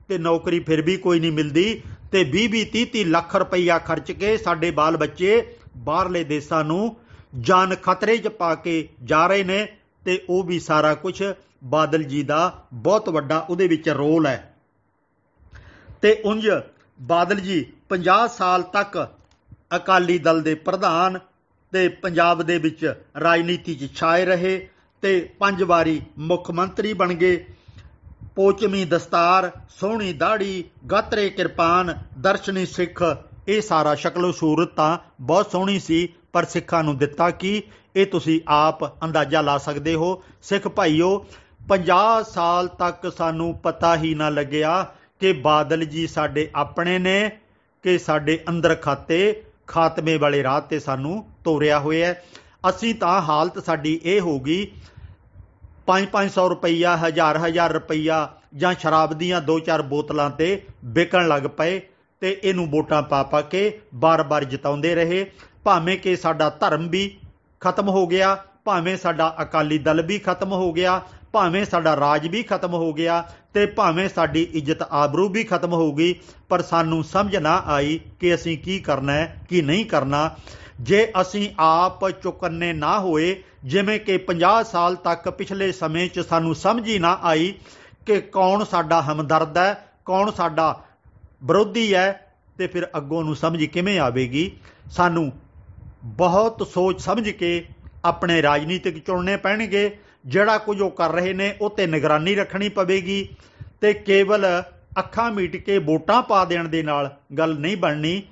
ਤੇ ਨੌਕਰੀ ਫਿਰ ਵੀ ਕੋਈ ਨਹੀਂ ਮਿਲਦੀ ਤੇ 20 20 30 30 ਲੱਖ ਰੁਪਈਆ ਖਰਚ ਕੇ ਸਾਡੇ ਬਾਲ ਬੱਚੇ ਬਾਹਰਲੇ ਦੇਸ਼ਾਂ ਨੂੰ ਜਾਨ ਖਤਰੇ 'ਚ ਪਾ ਕੇ ਜਾ ਰਹੇ ਨੇ ਤੇ ਉਹ ਵੀ ਸਾਰਾ ਕੁਝ ਬਾਦਲ ਜੀ ਦਾ ਬਹੁਤ ਵੱਡਾ ਉਹਦੇ ਵਿੱਚ ਰੋਲ ਹੈ ਤੇ ਉੰਜ ਬਾਦਲ ਜੀ 50 ਸਾਲ ਤੱਕ ਅਕਾਲੀ ਦਲ ਦੇ ਪ੍ਰਧਾਨ ਤੇ ਪੰਜਾਬ ਦੇ ਵਿੱਚ ਰਾਜਨੀਤੀ 'ਚ ਛਾਏ ਰਹੇ ਤੇ ਪੰਜ ਵਾਰੀ ਮੁੱਖ ਮੰਤਰੀ ਬਣ ਗਏ ਪੋਚਮੀ ਦਸਤਾਰ ਸੋਹਣੀ ਦਾੜੀ ਗਾਤਰੇ ਕਿਰਪਾਨ ਦਰਸ਼ਨੀ ਸਿੱਖ ਇਹ ਸਾਰਾ ਸ਼ਕਲ ਸੂਰਤ ਤਾਂ ਬਹੁਤ ਸੋਹਣੀ ਸੀ ਪਰ ਸਿੱਖਾਂ ਨੂੰ ਦਿੱਤਾ ਕਿ ਇਹ ਤੁਸੀਂ ਆਪ ਅੰਦਾਜ਼ਾ ਲਾ ਸਕਦੇ ਹੋ ਸਿੱਖ ਭਾਈਓ 50 ਸਾਲ ਤੱਕ ਸਾਨੂੰ ਪਤਾ ਹੀ ਨਾ ਲੱਗਿਆ ਕਿ ਬਾਦਲ ਜੀ ਸਾਡੇ ਆਪਣੇ ਨੇ ਕਿ ਸਾਡੇ ਅੰਦਰ ਖਾਤੇ ਖਾਤਮੇ ਵਾਲੇ ਰਾਹ ਤੇ ਸਾਨੂੰ ਤੋਰਿਆ ਹੋਇਆ ਅਸੀਂ ਤਾਂ ਹਾਲਤ ਸਾਡੀ ਇਹ ਹੋਗੀ 5-500 ਰੁਪਈਆ 1000-1000 ਰੁਪਈਆ ਜਾਂ ਸ਼ਰਾਬ ਦੀਆਂ 2-4 ਬੋਤਲਾਂ ਤੇ ਵਿਕਣ ਲੱਗ ਪਏ ਤੇ ਇਹਨੂੰ ਵੋਟਾਂ ਪਾ ਪਾ ਕੇ ਬਾਰ-ਬਾਰ ਜਿਤਾਉਂਦੇ ਰਹੇ ਭਾਵੇਂ ਕਿ ਸਾਡਾ ਧਰਮ ਵੀ ਖਤਮ ਹੋ ਗਿਆ ਭਾਵੇਂ ਸਾਡਾ ਅਕਾਲੀ ਦਲ ਵੀ ਖਤਮ ਹੋ ਗਿਆ ਭਾਵੇਂ ਸਾਡਾ ਰਾਜ ਵੀ ਖਤਮ ਹੋ ਗਿਆ ਤੇ ਭਾਵੇਂ ਸਾਡੀ ਇੱਜ਼ਤ ਆਬਰੂ ਵੀ ਖਤਮ ਹੋ ਗਈ ਪਰ ਸਾਨੂੰ ਸਮਝ ਨਾ ਆਈ ਕਿ ਅਸੀਂ ਕੀ ਕਰਨਾ ਹੈ ਕੀ ਨਹੀਂ ਕਰਨਾ ਜੇ ਅਸੀਂ ਆਪ ਚੁਕੰਨੇ ਨਾ ਹੋਏ ਜਿਵੇਂ ਕਿ 50 ਸਾਲ ਤੱਕ ਪਿਛਲੇ ਸਮੇਂ 'ਚ ਸਾਨੂੰ ਸਮਝ ਹੀ ਨਾ ਆਈ ਕਿ ਕੌਣ ਸਾਡਾ ਹਮਦਰਦ ਹੈ ਕੌਣ ਸਾਡਾ ਵਿਰੋਧੀ ਹੈ ਤੇ ਫਿਰ ਅੱਗੋਂ ਨੂੰ ਸਮਝ ਕਿਵੇਂ ਆਵੇਗੀ ਸਾਨੂੰ ਬਹੁਤ ਸੋਚ ਸਮਝ ਕੇ ਆਪਣੇ ਰਾਜਨੀਤਿਕ ਚੁਣਨੇ ਪੈਣਗੇ ਜਿਹੜਾ ਕੁਝ ਉਹ ਕਰ ਰਹੇ ਨੇ ਉਹ ਤੇ ਨਿਗਰਾਨੀ ਰੱਖਣੀ ਪਵੇਗੀ ਤੇ ਕੇਵਲ ਅੱਖਾਂ ਮੀਟ ਕੇ ਵੋਟਾਂ ਪਾ ਦੇਣ ਦੇ ਨਾਲ ਗੱਲ ਨਹੀਂ ਬਣਨੀ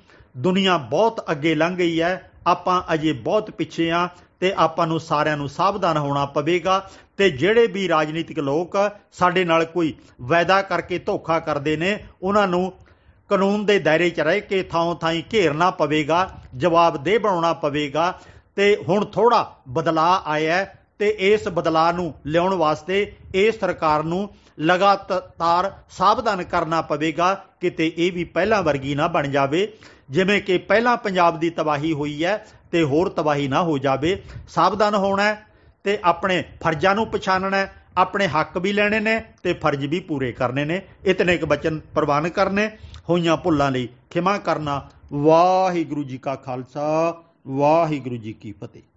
ਦੁਨੀਆ ਬਹੁਤ ਅੱਗੇ ਲੰਘ ਗਈ ਹੈ ਆਪਾਂ ਅਜੇ ਬਹੁਤ ਪਿੱਛੇ ਆ ਤੇ ਆਪਾਂ ਨੂੰ ਸਾਰਿਆਂ ਨੂੰ ਸਾਵਧਾਨ ਹੋਣਾ ਪਵੇਗਾ ਤੇ ਜਿਹੜੇ ਵੀ ਰਾਜਨੀਤਿਕ ਲੋਕ ਸਾਡੇ ਨਾਲ ਕੋਈ ਵਾਅਦਾ ਕਰਕੇ ਧੋਖਾ ਕਰਦੇ ਨੇ ਉਹਨਾਂ ਨੂੰ ਕਾਨੂੰਨ ਦੇ ਦਾਇਰੇ 'ਚ ਰਹਿ ਕੇ ਥਾਂ ਥਾਈ ਘੇਰਨਾ ਪਵੇਗਾ ਜਵਾਬਦੇਹ ਬਣਾਉਣਾ ਪਵੇਗਾ ਤੇ ਹੁਣ ਥੋੜਾ ਬਦਲਾਅ ਆਇਆ ਤੇ ਇਸ ਬਦਲਾਅ ਨੂੰ ਲਿਆਉਣ ਵਾਸਤੇ ਇਹ ਸਰਕਾਰ ਨੂੰ ਲਗਾਤਾਰ ਸਾਵਧਾਨ ਕਰਨਾ ਪਵੇਗਾ ਕਿਤੇ ਇਹ ਵੀ ਪਹਿਲਾਂ ਵਰਗੀ ਨਾ ਬਣ ਜਾਵੇ ਜਿਵੇਂ ਕਿ ਪਹਿਲਾਂ ਪੰਜਾਬ ਦੀ ਤਬਾਹੀ ਹੋਈ ਹੈ ਤੇ ਹੋਰ ਤਬਾਹੀ ਨਾ ਹੋ ਜਾਵੇ ਸਾਵਧਾਨ ਹੋਣਾ ਤੇ ਆਪਣੇ ਫਰਜ਼ਾਂ ਨੂੰ ਪਛਾਣਨਾ ਆਪਣੇ ਹੱਕ ਵੀ ਲੈਣੇ ਨੇ ਤੇ ਫਰਜ਼ ਵੀ ਪੂਰੇ ਕਰਨੇ ਨੇ ਇਤਨੇ ਇੱਕ ਬਚਨ ਪ੍ਰਵਾਨ ਕਰਨੇ ਹੋਈਆਂ ਭੁੱਲਾਂ ਲਈ ਖਿਮਾ ਕਰਨਾ ਵਾਹਿਗੁਰੂ ਜੀ ਕਾ ਖਾਲਸਾ ਵਾਹਿਗੁਰੂ ਜੀ ਕੀ ਫਤਿਹ